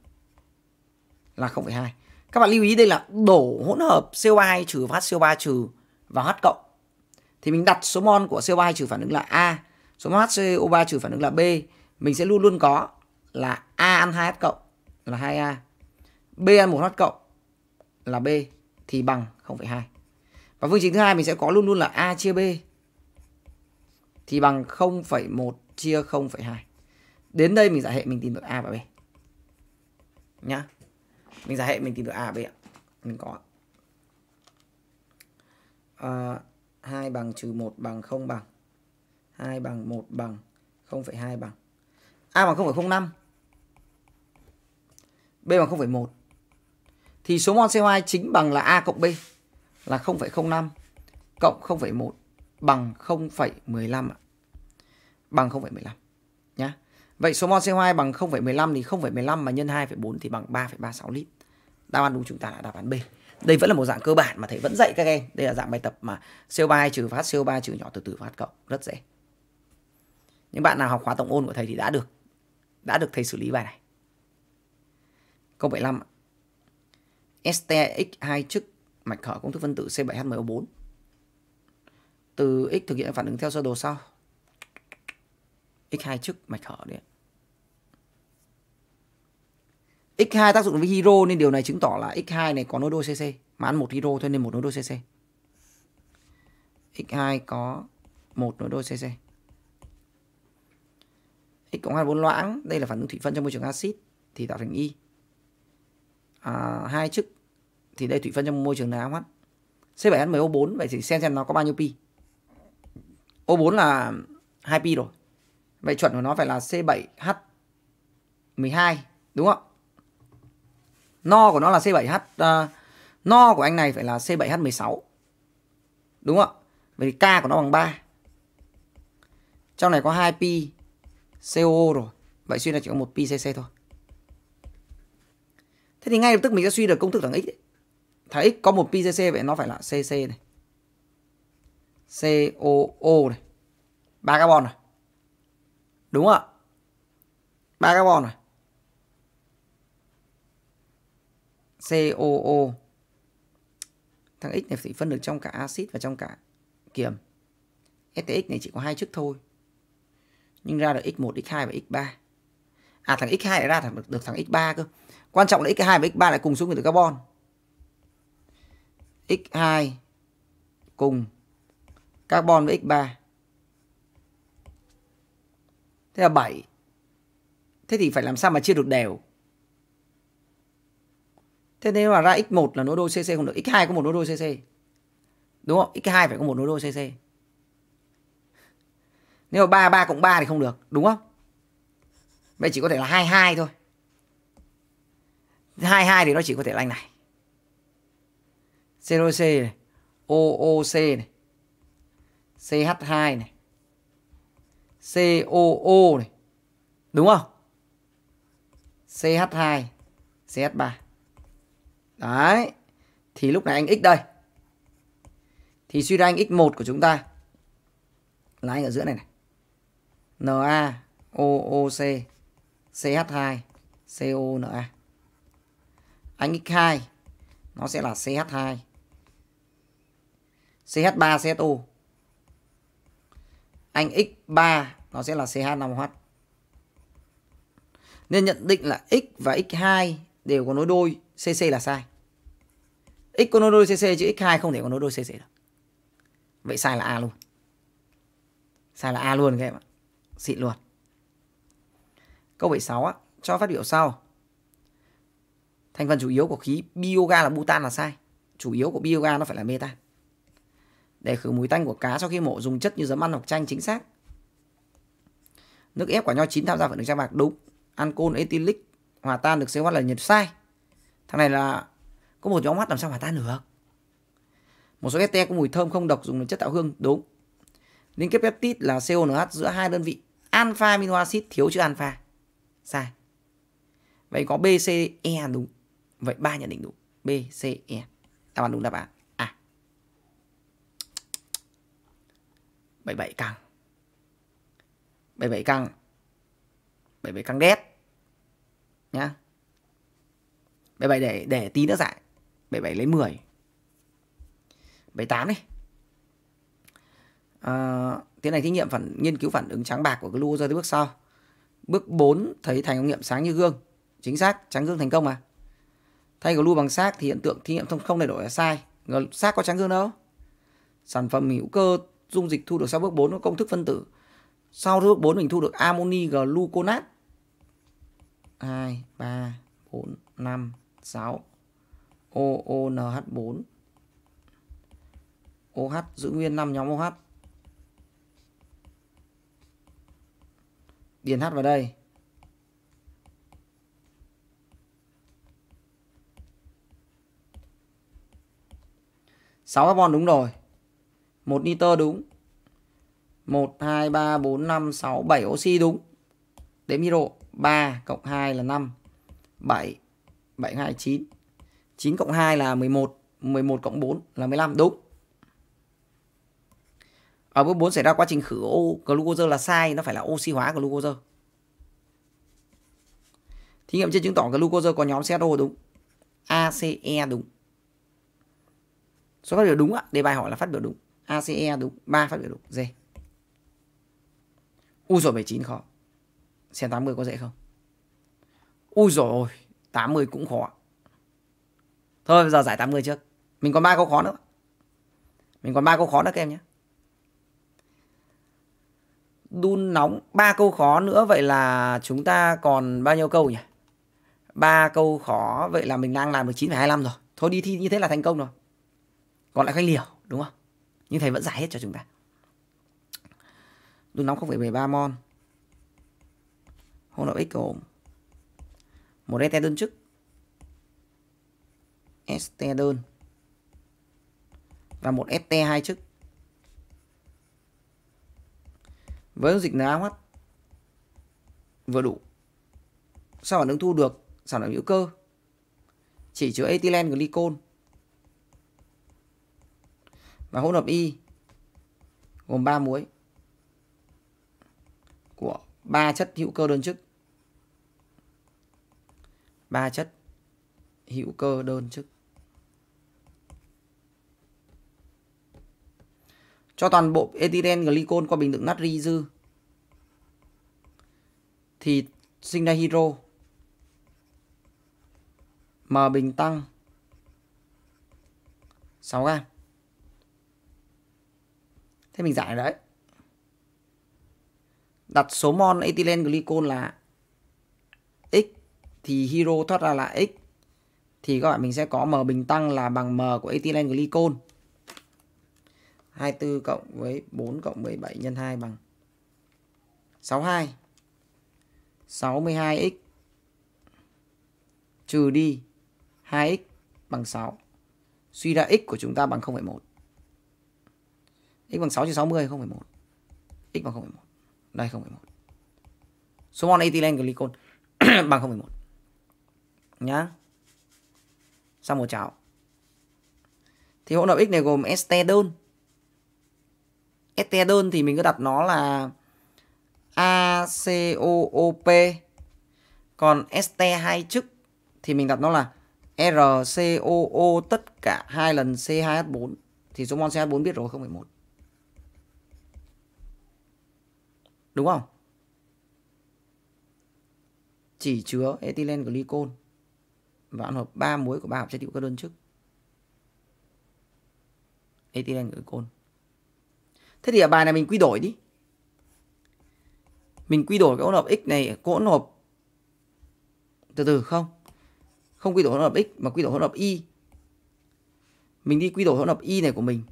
là 0,2. Các bạn lưu ý đây là đổ hỗn hợp CO2 trừ và HCO3 trừ và H cộng. Thì mình đặt số mol của CO2 trừ phản ứng là A, số mol HCO3 trừ phản ứng là B. Mình sẽ luôn luôn có là A ăn 2H cộng là 2A, B ăn 1H cộng là B thì bằng 0,2. Và phương trình thứ hai mình sẽ có luôn luôn là A chia B thì bằng 0,1 chia 0,2. Đến đây mình giải hệ mình tìm được A và B. Nhá mình giả hệ mình tìm được a b ạ mình có ờ, hai 2 bằng trừ một bằng không bằng hai bằng một bằng không phẩy hai bằng A bằng không không phẩy năm B bằng không phẩy một Thì số mol CO2 chính bằng là A cộng B Là không không phẩy năm Cộng không phẩy một Bằng không phẩy mười lăm ạ Bằng không phẩy mười lăm nhá Vậy số mol CO2 bằng không phẩy mười lăm thì không phẩy mười lăm mà nhân hai phẩy bốn thì bằng ba ba phẩy sáu lít đáp án đúng chúng ta là đáp án B đây vẫn là một dạng cơ bản mà thầy vẫn dạy các em đây là dạng bài tập mà CO3 trừ phát CO3 trừ nhỏ từ từ phát cộng rất dễ những bạn nào học khóa tổng ôn của thầy thì đã được đã được thầy xử lý bài này câu 75 STX2 chức mạch hở công thức phân tử C7H10O4 từ x thực hiện phản ứng theo sơ đồ sau x2 chức mạch hở đấy X2 tác dụng với hero nên điều này chứng tỏ là X2 này có nối đôi CC mà ăn một hero thôi nên một nối đôi CC. X2 có một nối đôi CC. X cộng 2 4 loãng, đây là phản ứng thủy phân trong môi trường axit thì tạo thành Y. À, hai chức thì đây thủy phân trong môi trường là AH. C7H10O4 vậy thì xem xem nó có bao nhiêu pi. O4 là 2 pi rồi. Vậy chuẩn của nó phải là C7H12 đúng không ạ? no của nó là C7H uh, à, no của anh này phải là C7H16 đúng không ạ vậy thì K của nó bằng 3 trong này có 2 P, CO rồi vậy suy ra chỉ có một PCC thôi thế thì ngay lập tức mình sẽ suy được công thức thằng x ấy. thằng x có một PCC vậy nó phải là CC này COO này ba carbon này đúng không ạ ba carbon này COO. Thằng X này chỉ phân được trong cả axit và trong cả kiềm. STX này chỉ có hai chức thôi. Nhưng ra được X1, X2 và X3. À thằng X2 lại ra thằng được, thằng X3 cơ. Quan trọng là X2 và X3 lại cùng xuống nguyên carbon. X2 cùng carbon với X3. Thế là 7. Thế thì phải làm sao mà chia được đều? Thế nên mà ra x1 là nối đôi CC không được, x2 có một nối đôi CC. Đúng không? X2 phải có một nối đôi CC. Nếu mà 3 3 cộng 3 thì không được, đúng không? Vậy chỉ có thể là 22 thôi. 22 thì nó chỉ có thể là anh này. COC này, OOC này, CH2 này, COO này. Đúng không? CH2, CH3. Đấy. Thì lúc này anh x đây. Thì suy ra anh x1 của chúng ta là anh ở giữa này này. Na OOC CH2 CONA. Anh x2 nó sẽ là CH2 CH3 CHO. Anh x3 nó sẽ là CH5H. Nên nhận định là x và x2 đều có nối đôi CC là sai. X có nối đôi CC chứ X2 không thể có nối đôi CC được. Vậy sai là A luôn. Sai là A luôn các em ạ. Xịn luôn. Câu 76 á, cho phát biểu sau. Thành phần chủ yếu của khí bioga là butan là sai. Chủ yếu của bioga nó phải là metan. Để khử mùi tanh của cá sau khi mổ dùng chất như giấm ăn hoặc chanh chính xác. Nước ép quả nho chín tham gia phản ứng trang bạc đúng. Ancol etylic hòa tan được CH là nhiệt sai. Thằng này là có một nhóm hát làm sao hòa tan được. Một số este có mùi thơm không độc dùng để chất tạo hương, đúng. Liên kết peptide là CONH giữa hai đơn vị alpha amino acid thiếu chữ alpha. Sai. Vậy có BCE đúng. Vậy ba nhận định đúng. BCE. Đáp án đúng đáp án. à bảy bảy căng. bảy bảy căng. bảy bảy căng đét. Nhá. 77 để để tí nữa giải 77 lấy 10 78 đi à, Tiến hành thí nghiệm phản nghiên cứu phản ứng trắng bạc của glu ra tới bước sau Bước 4 thấy thành ống nghiệm sáng như gương Chính xác, trắng gương thành công à Thay glu bằng xác thì hiện tượng thí nghiệm không, không đầy đổi là sai Ngờ xác có trắng gương đâu Sản phẩm hữu cơ dung dịch thu được sau bước 4 có công thức phân tử Sau bước 4 mình thu được amoni gluconat 2, 3, 4, 5, 6 OONH4 OH giữ nguyên 5 nhóm OH điền H vào đây sáu carbon đúng rồi một nitơ đúng một hai ba bốn năm sáu bảy oxy đúng đếm nhiệt độ ba cộng hai là năm bảy 729. 9 cộng 2 là 11, 11 cộng 4 là 15, đúng. Ở bước 4 xảy ra quá trình khử ô glucose là sai, nó phải là oxy hóa glucose. Thí nghiệm trên chứng tỏ glucose có nhóm CHO đúng. ACE đúng. Số phát biểu đúng ạ, đề bài hỏi là phát biểu đúng. ACE đúng, 3 phát biểu đúng, D. U rồi 79 khó. Xem 80 có dễ không? Ui rồi ôi. 80 cũng khó Thôi bây giờ giải 80 trước Mình còn ba câu khó nữa Mình còn ba câu khó nữa các em nhé Đun nóng ba câu khó nữa Vậy là chúng ta còn bao nhiêu câu nhỉ ba câu khó Vậy là mình đang làm được 9,25 rồi Thôi đi thi như thế là thành công rồi Còn lại khoanh liều đúng không Nhưng thầy vẫn giải hết cho chúng ta Đun nóng 0,73 mol Hỗn hợp x gồm một este đơn chức ST đơn và một ST hai chức. Với dịch NaOH vừa đủ. Sau phản ứng thu được sản phẩm hữu cơ chỉ chứa ethylene glycol và hỗn hợp Y gồm 3 muối của ba chất hữu cơ đơn chức ba chất hữu cơ đơn chức. Cho toàn bộ ethylene glycol qua bình đựng natri dư thì sinh ra hydro. M bình tăng 6 gam Thế mình giải đấy. Đặt số mol ethylene glycol là thì hero thoát ra là x thì các bạn mình sẽ có m bình tăng là bằng m của ethylene glycol 24 cộng với 4 cộng 17 nhân 2 bằng 62 62x trừ đi 2x bằng 6 suy ra x của chúng ta bằng 0,1 x bằng 6 trên 60 0,1 x bằng 0,1 đây 0,1 số mol ethylene glycol bằng 0,1 nhá. Xong một chảo. Thì hỗn hợp x này gồm este đơn. Este đơn thì mình cứ đặt nó là ACOOP. Còn este hai chức thì mình đặt nó là RCOO tất cả hai lần C2H4 thì số mol CH4 biết rồi không một Đúng không? Chỉ chứa ethylene glycol và ăn hợp 3 muối của ba hợp chất hữu cơ đơn chức ethylene glycol thế thì ở bài này mình quy đổi đi mình quy đổi cái hỗn hợp x này có hỗn hợp từ từ không không quy đổi hỗn hợp x mà quy đổi hỗn hợp y mình đi quy đổi hỗn hợp y này của mình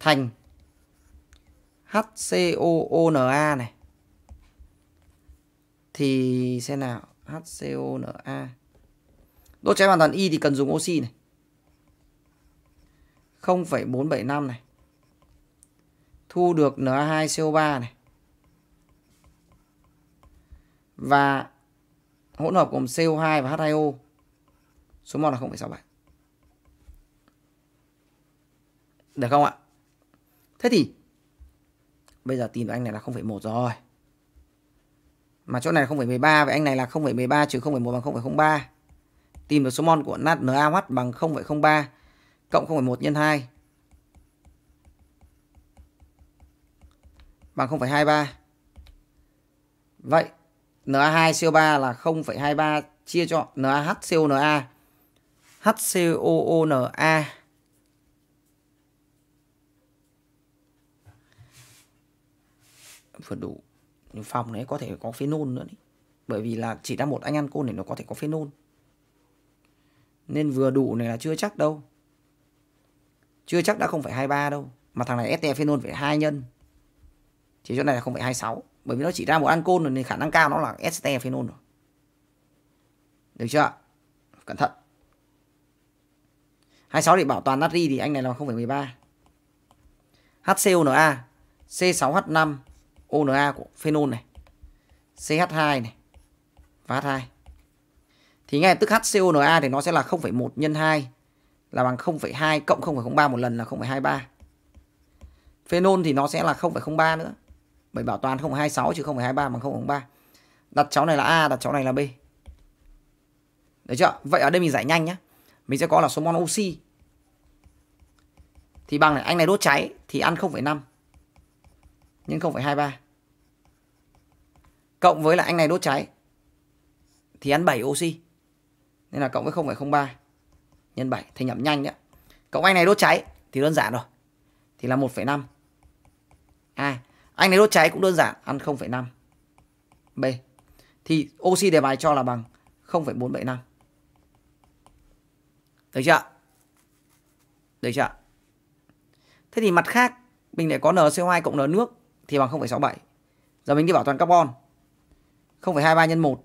thành HCOONA này thì xem nào hcoona Đốt cháy hoàn toàn Y thì cần dùng oxy này. 0,475 này. Thu được Na2CO3 này. Và hỗn hợp gồm CO2 và H2O. Số mol là 0,67. Được không ạ? Thế thì bây giờ tìm anh này là 0,1 rồi. Mà chỗ này là 0,13 vậy anh này là 0,13 trừ 0,1 bằng 0,03. Tìm được số mol của nat NaOH bằng 0,03 cộng 0,1 nhân 2 bằng 0,23. Vậy Na2CO3 là 0,23 chia cho NaHCONa HCOONA vừa đủ phòng đấy có thể có phenol nữa đấy. Bởi vì là chỉ ra một anh ăn côn thì nó có thể có phenol. Nên vừa đủ này là chưa chắc đâu. Chưa chắc đã không phải 23 đâu. Mà thằng này ST phenol phải hai nhân. Thì chỗ này là không phải 26. Bởi vì nó chỉ ra một ancol rồi nên khả năng cao nó là ST phenol rồi. Được chưa? Cẩn thận. 26 thì bảo toàn natri thì anh này là 0,13. HCONA C6H5 ONA của phenol này CH2 này và H2 thì ngay tức HCONA thì nó sẽ là 0,1 nhân 2 là bằng 0,2 cộng 0,03 một lần là 0,23. Phenol thì nó sẽ là 0,03 nữa. Bởi bảo toàn 0,26 chứ 0,23 bằng 0,03. Đặt cháu này là A, đặt cháu này là B. đấy chưa? Vậy ở đây mình giải nhanh nhé. Mình sẽ có là số mol oxy. Thì bằng này anh này đốt cháy thì ăn 0,5 nhân 0,23. Cộng với là anh này đốt cháy thì ăn 7 oxy nên là cộng với 0,03 nhân 7 thì nhẩm nhanh đấy cộng anh này đốt cháy thì đơn giản rồi thì là 1,5 a anh này đốt cháy cũng đơn giản ăn 0,5 b thì oxy đề bài cho là bằng 0,475 được chưa được chưa thế thì mặt khác mình lại có NCO2 cộng N nước thì bằng 0,67 giờ mình đi bảo toàn carbon 0,23 nhân 1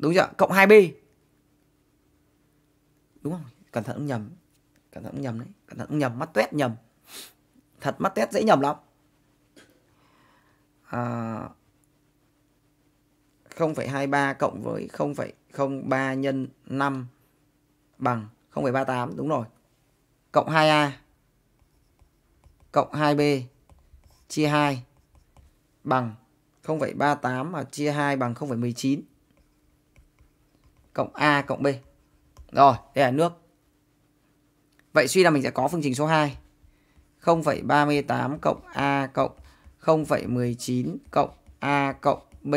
Đúng chưa? Cộng 2B. Đúng không? Cẩn thận nhầm. Cẩn thận nhầm đấy. Cẩn thận nhầm. Mắt tuét nhầm. Thật mắt tuét dễ nhầm lắm. À, 0,23 cộng với 0,03 nhân 5 bằng 0,38. Đúng rồi. Cộng 2A. Cộng 2B. Chia 2 bằng 0,38 mà chia 2 bằng 0,19 cộng A cộng B. Rồi, đây là nước. Vậy suy ra mình sẽ có phương trình số 2. 0,38 cộng A cộng 0,19 cộng A cộng B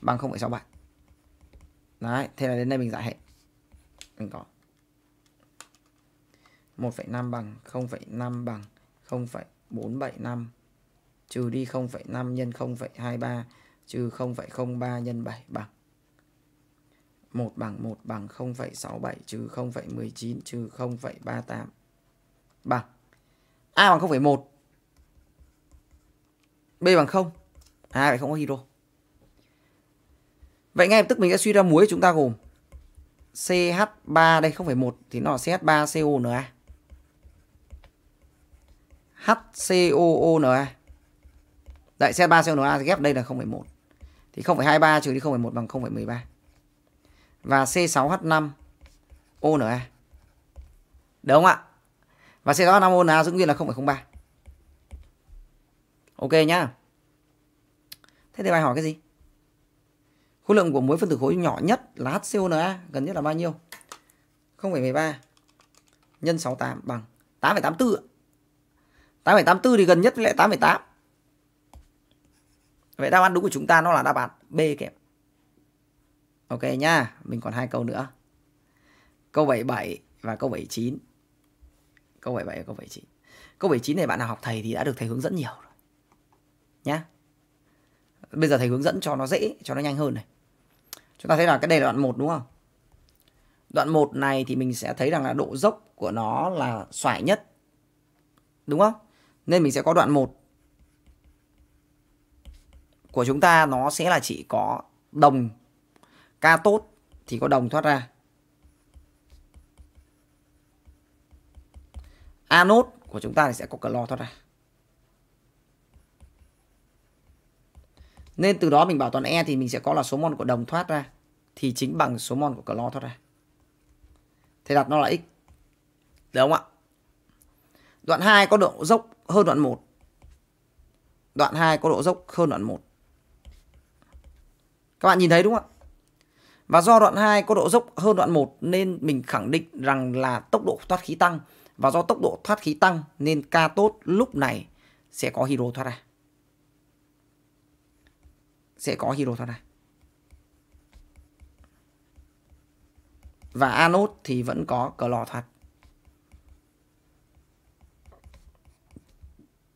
bằng 0,67. Đấy, thế là đến đây mình giải hệ. Mình có 1,5 bằng 0,5 bằng 0,475 trừ đi 0,5 nhân 0,23 trừ 0,03 nhân 7 bằng 1 bằng 1 bằng 0,67 trừ 0,19 trừ 0,38 bằng A bằng 0,1 B bằng 0 À vậy không có hydro Vậy ngay lập tức mình sẽ suy ra muối chúng ta gồm CH3 đây không phải 1 thì nó là CH3CONA. HCOONA. Đấy CH3CONA ghép đây là 0,1. Thì 0,23 trừ đi 0,1 bằng 0,13 và C6H5 ONA. Đúng không ạ? Và C6H5 ONA giữ nguyên là 0,03. Ok nhá. Thế thì bài hỏi cái gì? Khối lượng của muối phân tử khối nhỏ nhất là HCONA gần nhất là bao nhiêu? 0,13 nhân 68 bằng 8,84 8,84 thì gần nhất với lại 8,8 Vậy đáp án đúng của chúng ta nó là đáp án B kẹp Ok nhá, mình còn hai câu nữa. Câu 77 và câu 79. Câu 77 và câu 79. Câu 79 này bạn nào học thầy thì đã được thầy hướng dẫn nhiều rồi. Nhá. Bây giờ thầy hướng dẫn cho nó dễ, cho nó nhanh hơn này. Chúng ta thấy là cái đây là đoạn 1 đúng không? Đoạn 1 này thì mình sẽ thấy rằng là độ dốc của nó là xoải nhất. Đúng không? Nên mình sẽ có đoạn 1 của chúng ta nó sẽ là chỉ có đồng K tốt thì có đồng thoát ra. Anode của chúng ta thì sẽ có cờ clo thoát ra. Nên từ đó mình bảo toàn E thì mình sẽ có là số mol của đồng thoát ra thì chính bằng số mol của cờ clo thoát ra. Thế đặt nó là x. Được không ạ? Đoạn 2 có độ dốc hơn đoạn 1. Đoạn 2 có độ dốc hơn đoạn 1. Các bạn nhìn thấy đúng không ạ? Và do đoạn 2 có độ dốc hơn đoạn 1 nên mình khẳng định rằng là tốc độ thoát khí tăng. Và do tốc độ thoát khí tăng nên ca tốt lúc này sẽ có hydro thoát ra. Sẽ có hydro thoát ra. Và anode thì vẫn có cờ lò thoát.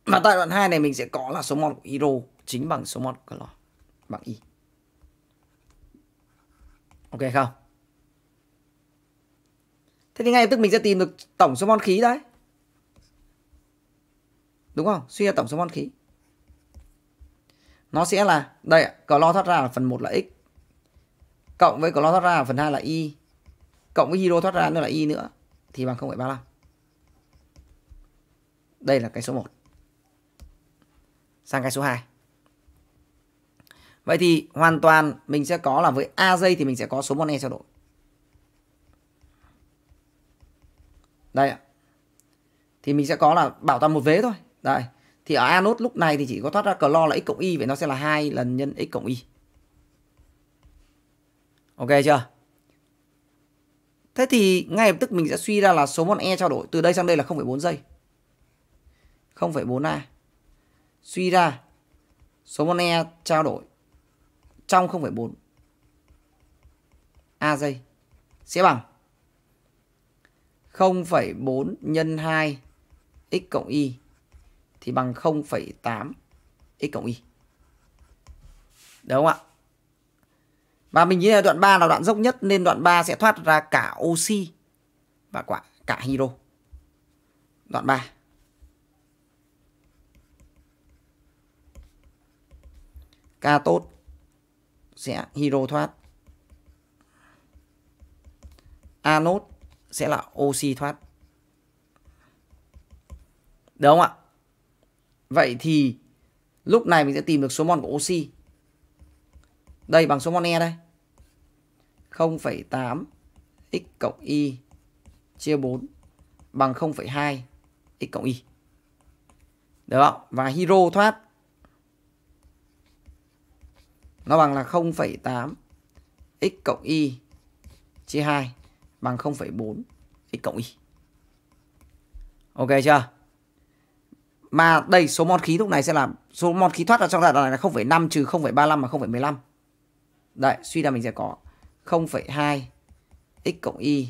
Và tại đoạn 2 này mình sẽ có là số mol của hydro chính bằng số mol của lò bằng Y. Ok không? Thế thì ngay lập tức mình sẽ tìm được tổng số mol khí đấy. Đúng không? Suy ra tổng số mol khí. Nó sẽ là đây ạ, lo thoát ra là phần 1 là x cộng với lo thoát ra là phần 2 là y cộng với hydro thoát ra nữa là y nữa thì bằng 0,35. Đây là cái số 1. Sang cái số 2. Vậy thì hoàn toàn mình sẽ có là với A dây thì mình sẽ có số mol E trao đổi. Đây ạ. Thì mình sẽ có là bảo toàn một vế thôi. Đây. Thì ở anode lúc này thì chỉ có thoát ra clo là x cộng y vậy nó sẽ là hai lần nhân x cộng y. Ok chưa? Thế thì ngay lập tức mình sẽ suy ra là số mol E trao đổi từ đây sang đây là 0,4 giây. 0,4 A. Suy ra số mol E trao đổi trong 0,4 A giây sẽ bằng 0,4 nhân 2 x cộng y thì bằng 0,8 x cộng y. Đúng không ạ? Và mình nghĩ là đoạn 3 là đoạn dốc nhất nên đoạn 3 sẽ thoát ra cả oxy và quả cả hydro. Đoạn 3. K tốt sẽ hydro thoát. Anode sẽ là oxy thoát. đúng không ạ? Vậy thì lúc này mình sẽ tìm được số mol của oxy. Đây bằng số mol E đây. 0,8 x cộng y chia 4 bằng 0,2 x cộng y. Được không? Và hydro thoát nó bằng là 0,8 x cộng y chia 2 bằng 0,4 x cộng y. Ok chưa? Mà đây số mol khí lúc này sẽ là số mol khí thoát ra trong đoạn này là 0,5 trừ 0,35 mà 0,15. Đấy, suy ra mình sẽ có 0,2 x cộng y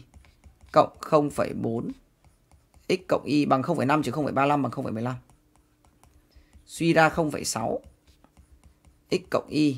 cộng 0,4 x cộng y bằng 0,5 trừ 0,35 bằng 0,15. Suy ra 0,6 x cộng y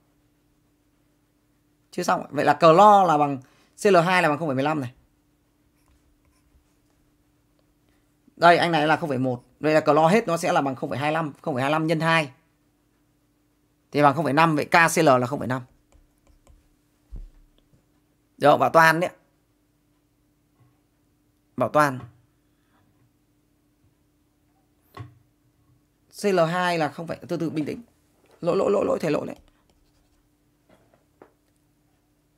chưa xong vậy là clo là bằng cl2 là bằng 0,15 này đây anh này là 0,1 đây là clo hết nó sẽ là bằng 0,25 0,25 nhân 2 thì bằng 0,5 vậy kcl là 0,5 được không? bảo toàn đấy bảo toàn CL2 là không phải từ từ bình tĩnh lỗi lỗi lỗi lỗi thể lỗi đấy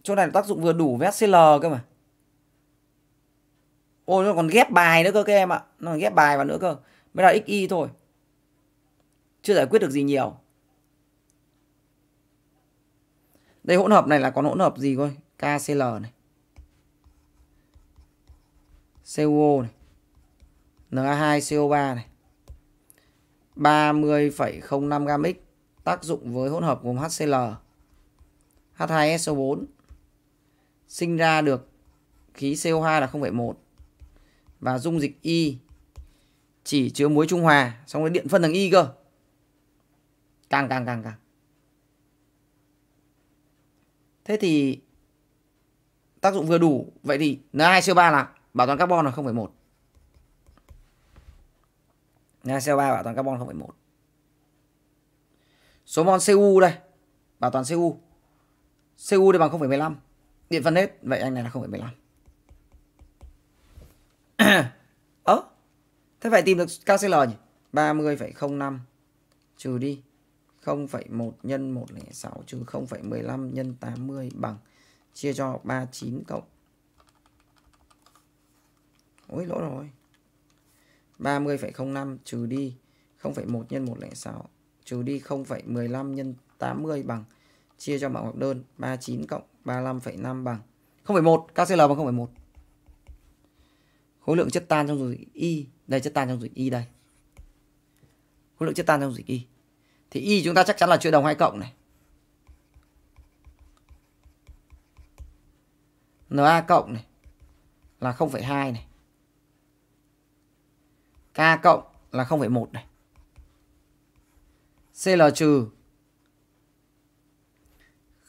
chỗ này tác dụng vừa đủ với HCL cơ mà ôi nó còn ghép bài nữa cơ các em ạ nó còn ghép bài vào nữa cơ mới là xy thôi chưa giải quyết được gì nhiều đây hỗn hợp này là còn hỗn hợp gì coi KCl này CO này Na2CO3 này 30,05 gam x tác dụng với hỗn hợp gồm HCl H2SO4 sinh ra được khí CO2 là 0,1 và dung dịch Y chỉ chứa muối trung hòa xong rồi điện phân thằng Y cơ càng càng càng càng thế thì tác dụng vừa đủ vậy thì N2CO3 là bảo toàn carbon là 0,1 N2CO3 bảo toàn carbon 0,1 số mol CU đây bảo toàn CU CU đây bằng 0,15 Điện phân hết. Vậy anh này là 0,15. Ớ. ờ? Thế phải tìm được KCL nhỉ? 30,05 trừ đi 0,1 nhân 106 trừ 0,15 nhân 80 bằng chia cho 39 cộng. Ôi lỗi rồi. 30,05 trừ đi 0,1 nhân 106 trừ đi 0,15 nhân 80 bằng chia cho mạng học đơn 39 cộng 35,5 bằng 0,1 KCl bằng 0,1 khối lượng chất tan trong dung dịch Y đây chất tan trong dung dịch Y đây khối lượng chất tan trong dung dịch Y thì Y chúng ta chắc chắn là chuyển đồng hai cộng này Na cộng này là 0,2 này K cộng là 0,1 này CL trừ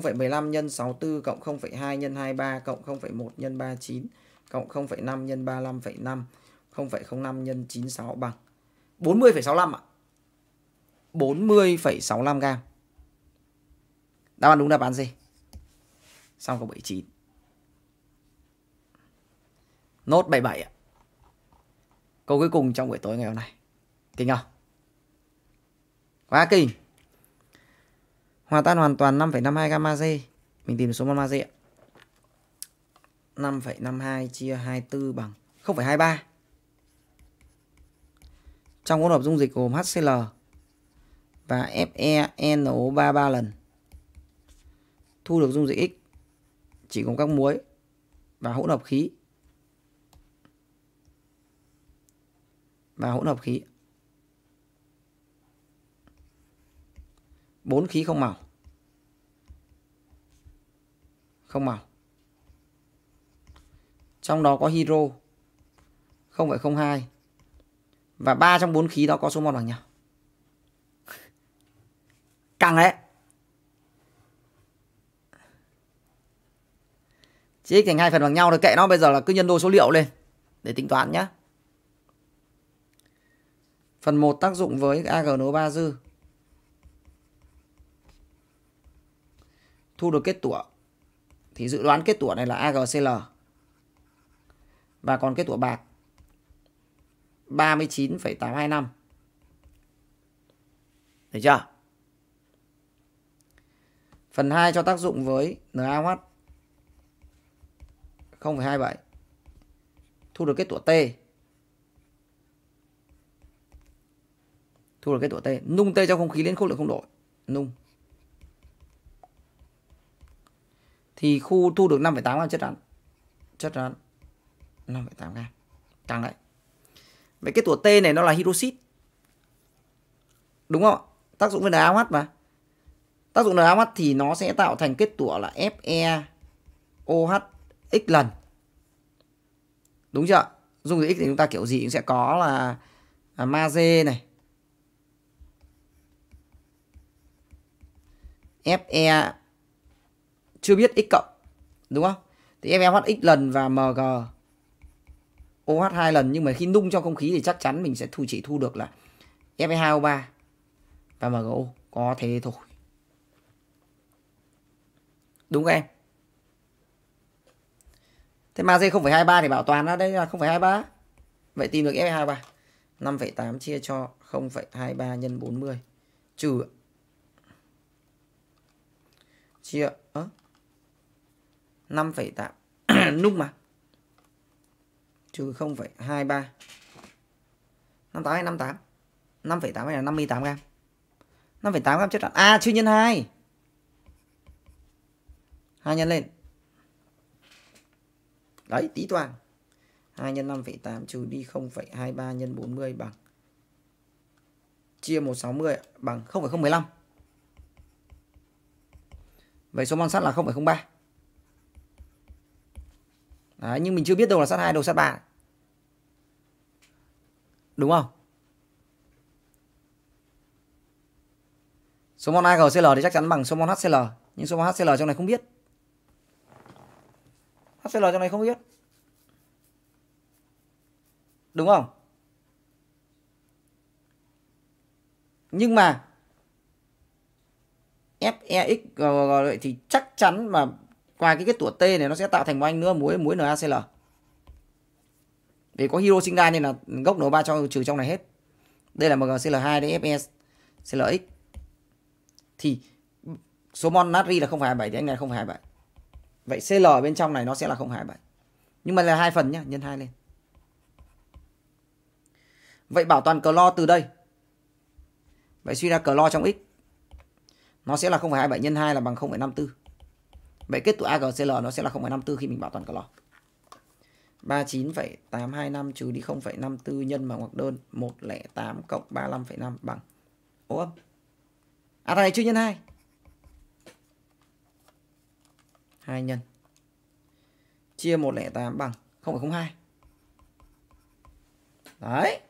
0,15 nhân 64 cộng 0,2 nhân 23 cộng 0,1 nhân 39 cộng 0,5 nhân 35,5 0,05 nhân 96 bằng 40,65 ạ. 40,65 gam. Đáp án đúng đáp án gì? Xong câu 79. Nốt 77 ạ. Câu cuối cùng trong buổi tối ngày hôm nay. Kinh không? Quá kinh. Hòa tan hoàn toàn 5,52 gam magie, Mình tìm số mol magie ạ. 5,52 chia 24 bằng 0,23. Trong hỗn hợp dung dịch gồm HCl và feno 33 lần. Thu được dung dịch X chỉ gồm các muối và hỗn hợp khí. Và hỗn hợp khí. bốn khí không màu không màu trong đó có hydro 0,02 và ba trong bốn khí đó có số mol bằng nhau căng đấy chỉ x thành hai phần bằng nhau thôi, kệ nó bây giờ là cứ nhân đôi số liệu lên để tính toán nhé phần 1 tác dụng với agno ba dư thu được kết tủa thì dự đoán kết tủa này là AGCL và còn kết tủa bạc 39,825 được chưa phần 2 cho tác dụng với NaOH 0,27 thu được kết tủa T thu được kết tủa T nung T trong không khí đến khối lượng không đổi nung thì khu thu được 5,8 gam chất rắn chất rắn 5,8 gam càng lại vậy cái tủa T này nó là hydroxit đúng không tác dụng với NaOH mà tác dụng NaOH thì nó sẽ tạo thành kết tủa là FeOH x lần đúng chưa dung dịch x thì chúng ta kiểu gì cũng sẽ có là, là magie này Fe chưa biết x cộng đúng không thì FFH x lần và MG OH hai lần nhưng mà khi nung trong không khí thì chắc chắn mình sẽ thu chỉ thu được là Fe2O3 và MgO có thế thôi đúng không em thế không magie 0,23 thì bảo toàn ra đây là 0,23 vậy tìm được Fe2O3 5,8 chia cho 0,23 nhân 40 trừ chia 5,8 nút mà trừ 0,23 58 hay 58 5,8 hay là 58 gram 5,8 gram chất đạm a à, chưa nhân 2 2 nhân lên đấy tí toàn 2 nhân 5,8 trừ đi 0,23 nhân 40 bằng chia 160 bằng 0,015 Vậy số mol sắt là 0,03 Đấy, nhưng mình chưa biết đâu là sát 2 đâu sát 3. Đúng không? Số mon AGCL thì chắc chắn bằng số mon HCL, nhưng số mon HCL trong này không biết. HCL trong này không biết. Đúng không? Nhưng mà FEX thì chắc chắn mà qua cái kết tủa T này nó sẽ tạo thành một anh nữa muối muối NaCl vì có hydro sinh ra nên là gốc NO3 cho trừ trong này hết đây là MgCl2 đấy Fs e ClX thì số mol natri là 0,27 thì anh này là 0,27 vậy Cl bên trong này nó sẽ là 0,27 nhưng mà là hai phần nhá nhân hai lên vậy bảo toàn clo từ đây vậy suy ra clo trong x nó sẽ là 0,27 nhân 2 là bằng 0,54 Vậy kết tụ AgCl nó sẽ là 0,54 khi mình bảo toàn clo. 39,825 trừ đi 0,54 nhân bằng ngoặc đơn 108 cộng 35,5 bằng ô âm. À này chưa nhân 2. 2 nhân. Chia 108 bằng 0,02. Đấy.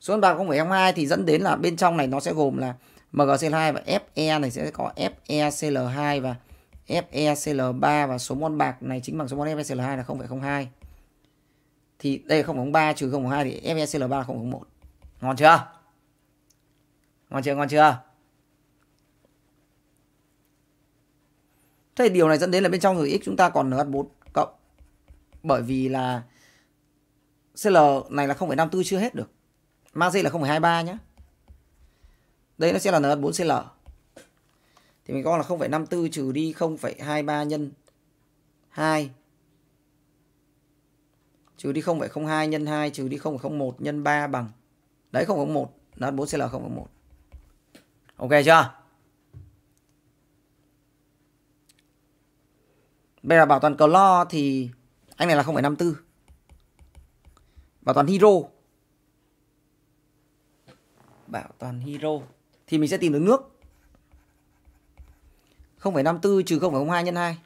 Số ăn bạc 0,02 thì dẫn đến là bên trong này nó sẽ gồm là MgCl2 và Fe này sẽ có FeCl2 và FECL3 và số mol bạc này chính bằng số mol FECL2 là 0,02. Thì đây là 0,03 trừ 0,02 thì FECL3 là 0,01. Ngon chưa? Ngon chưa? Ngon chưa? Thế thì điều này dẫn đến là bên trong rồi x chúng ta còn N 4 cộng. Bởi vì là CL này là 0,54 chưa hết được. Magie là 0,23 nhá. Đây nó sẽ là N 4 cl thì mình gom là 0,54 trừ đi 0,23 nhân 2 trừ đi 0,02 nhân 2 trừ đi 0,01 nhân 3 bằng đấy 0,01 nó 4 CL 0,01 ok chưa bây giờ bảo toàn cầu lo thì anh này là 0,54 bảo toàn hero bảo toàn hero thì mình sẽ tìm được nước 0,54 trừ 0,02 nhân 2.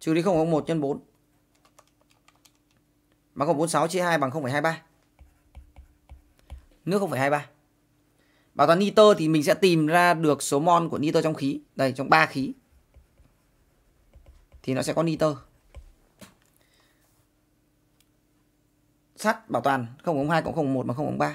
Trừ đi 0,01 nhân 4. Bằng 0,46 chia 2 bằng 0,23. Nước 0,23. Bảo toàn nitơ thì mình sẽ tìm ra được số mol của nitơ trong khí. Đây, trong 3 khí. Thì nó sẽ có nitơ. Sắt bảo toàn 0,02 cộng 0,1 bằng 0,3.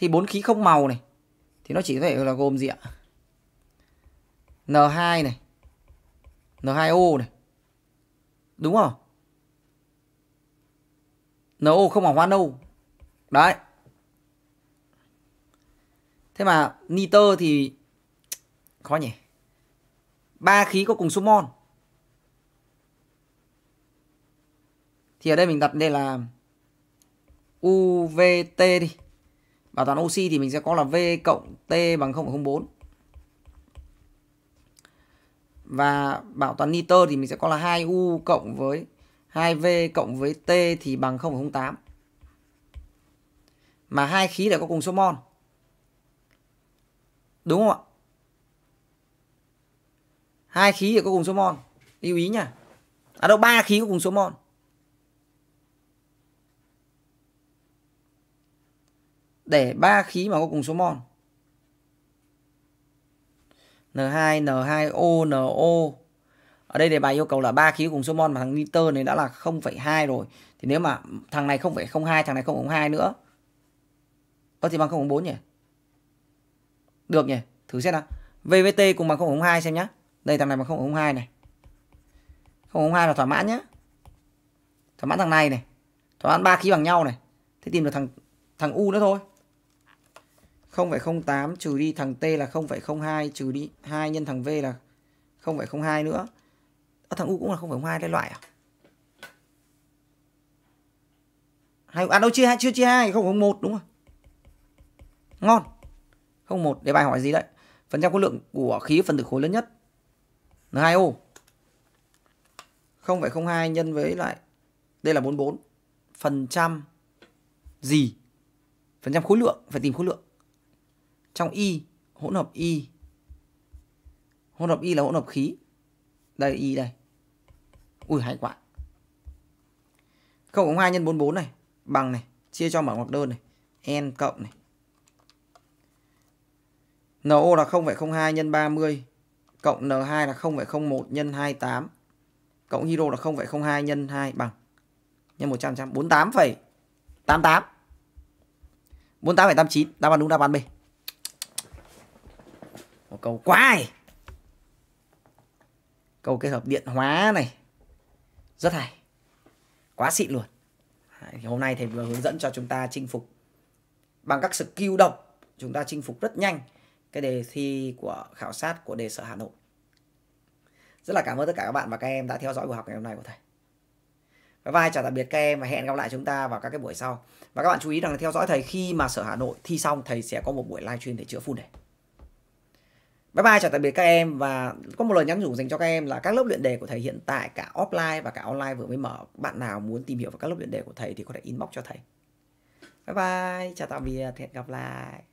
thì bốn khí không màu này thì nó chỉ có thể là gồm gì ạ? N2 này. N2O này. Đúng không? NO không bằng hoa nâu. Đấy. Thế mà nitơ thì khó nhỉ. Ba khí có cùng số mol. Thì ở đây mình đặt đây là UVT đi. Bảo toàn oxy thì mình sẽ có là V cộng T bằng 0,04. Và bảo toàn nitơ thì mình sẽ có là 2U cộng với 2V cộng với T thì bằng 0,08. Mà hai khí lại có cùng số mol. Đúng không ạ? Hai khí lại có cùng số mol. Lưu ý nha. À đâu ba khí có cùng số mol. để ba khí mà có cùng số mol. N2, N2O, NO. Ở đây đề bài yêu cầu là ba khí cùng số mol mà thằng nitơ này đã là 0,2 rồi. Thì nếu mà thằng này 0,02, thằng này 0,02 nữa. Có thì bằng 0,4 nhỉ? Được nhỉ? Thử xem nào. VVT cùng bằng 0,02 xem nhá. Đây thằng này bằng 0,02 này. 0,02 là thỏa mãn nhá. Thỏa mãn thằng này này. Thỏa mãn ba khí bằng nhau này. Thế tìm được thằng thằng U nữa thôi. 0,08 trừ đi thằng T là 0,02 trừ đi 2 nhân thằng V là 0,02 nữa. À, thằng U cũng là 0,02 cái loại à? Hay, à đâu chia hai chưa chia hai không một đúng không? Ngon. Không một để bài hỏi gì đấy? Phần trăm khối lượng của khí phần tử khối lớn nhất N2O 0,02 nhân với lại đây là 44 phần trăm gì phần trăm khối lượng phải tìm khối lượng trong y hỗn hợp y hỗn hợp y là hỗn hợp khí đây y đây ui hay quá không cộng hai nhân bốn bốn này bằng này chia cho mở ngoặc đơn này n cộng này NO là 0,02 nhân 30 cộng N2 là 0,01 nhân 28 cộng hydro là 0,02 nhân 2 bằng nhân 100 48,88 48,89 đáp án đúng đáp án B một câu quá hay câu kết hợp điện hóa này rất hay quá xịn luôn thì hôm nay thầy vừa hướng dẫn cho chúng ta chinh phục bằng các skill độc chúng ta chinh phục rất nhanh cái đề thi của khảo sát của đề sở Hà Nội rất là cảm ơn tất cả các bạn và các em đã theo dõi buổi học ngày hôm nay của thầy và vai chào tạm biệt các em và hẹn gặp lại chúng ta vào các cái buổi sau và các bạn chú ý rằng là theo dõi thầy khi mà sở Hà Nội thi xong thầy sẽ có một buổi live stream để chữa full đề Bye bye chào tạm biệt các em và có một lời nhắn nhủ dành cho các em là các lớp luyện đề của thầy hiện tại cả offline và cả online vừa mới mở. Bạn nào muốn tìm hiểu về các lớp luyện đề của thầy thì có thể inbox cho thầy. Bye bye, chào tạm biệt, hẹn gặp lại.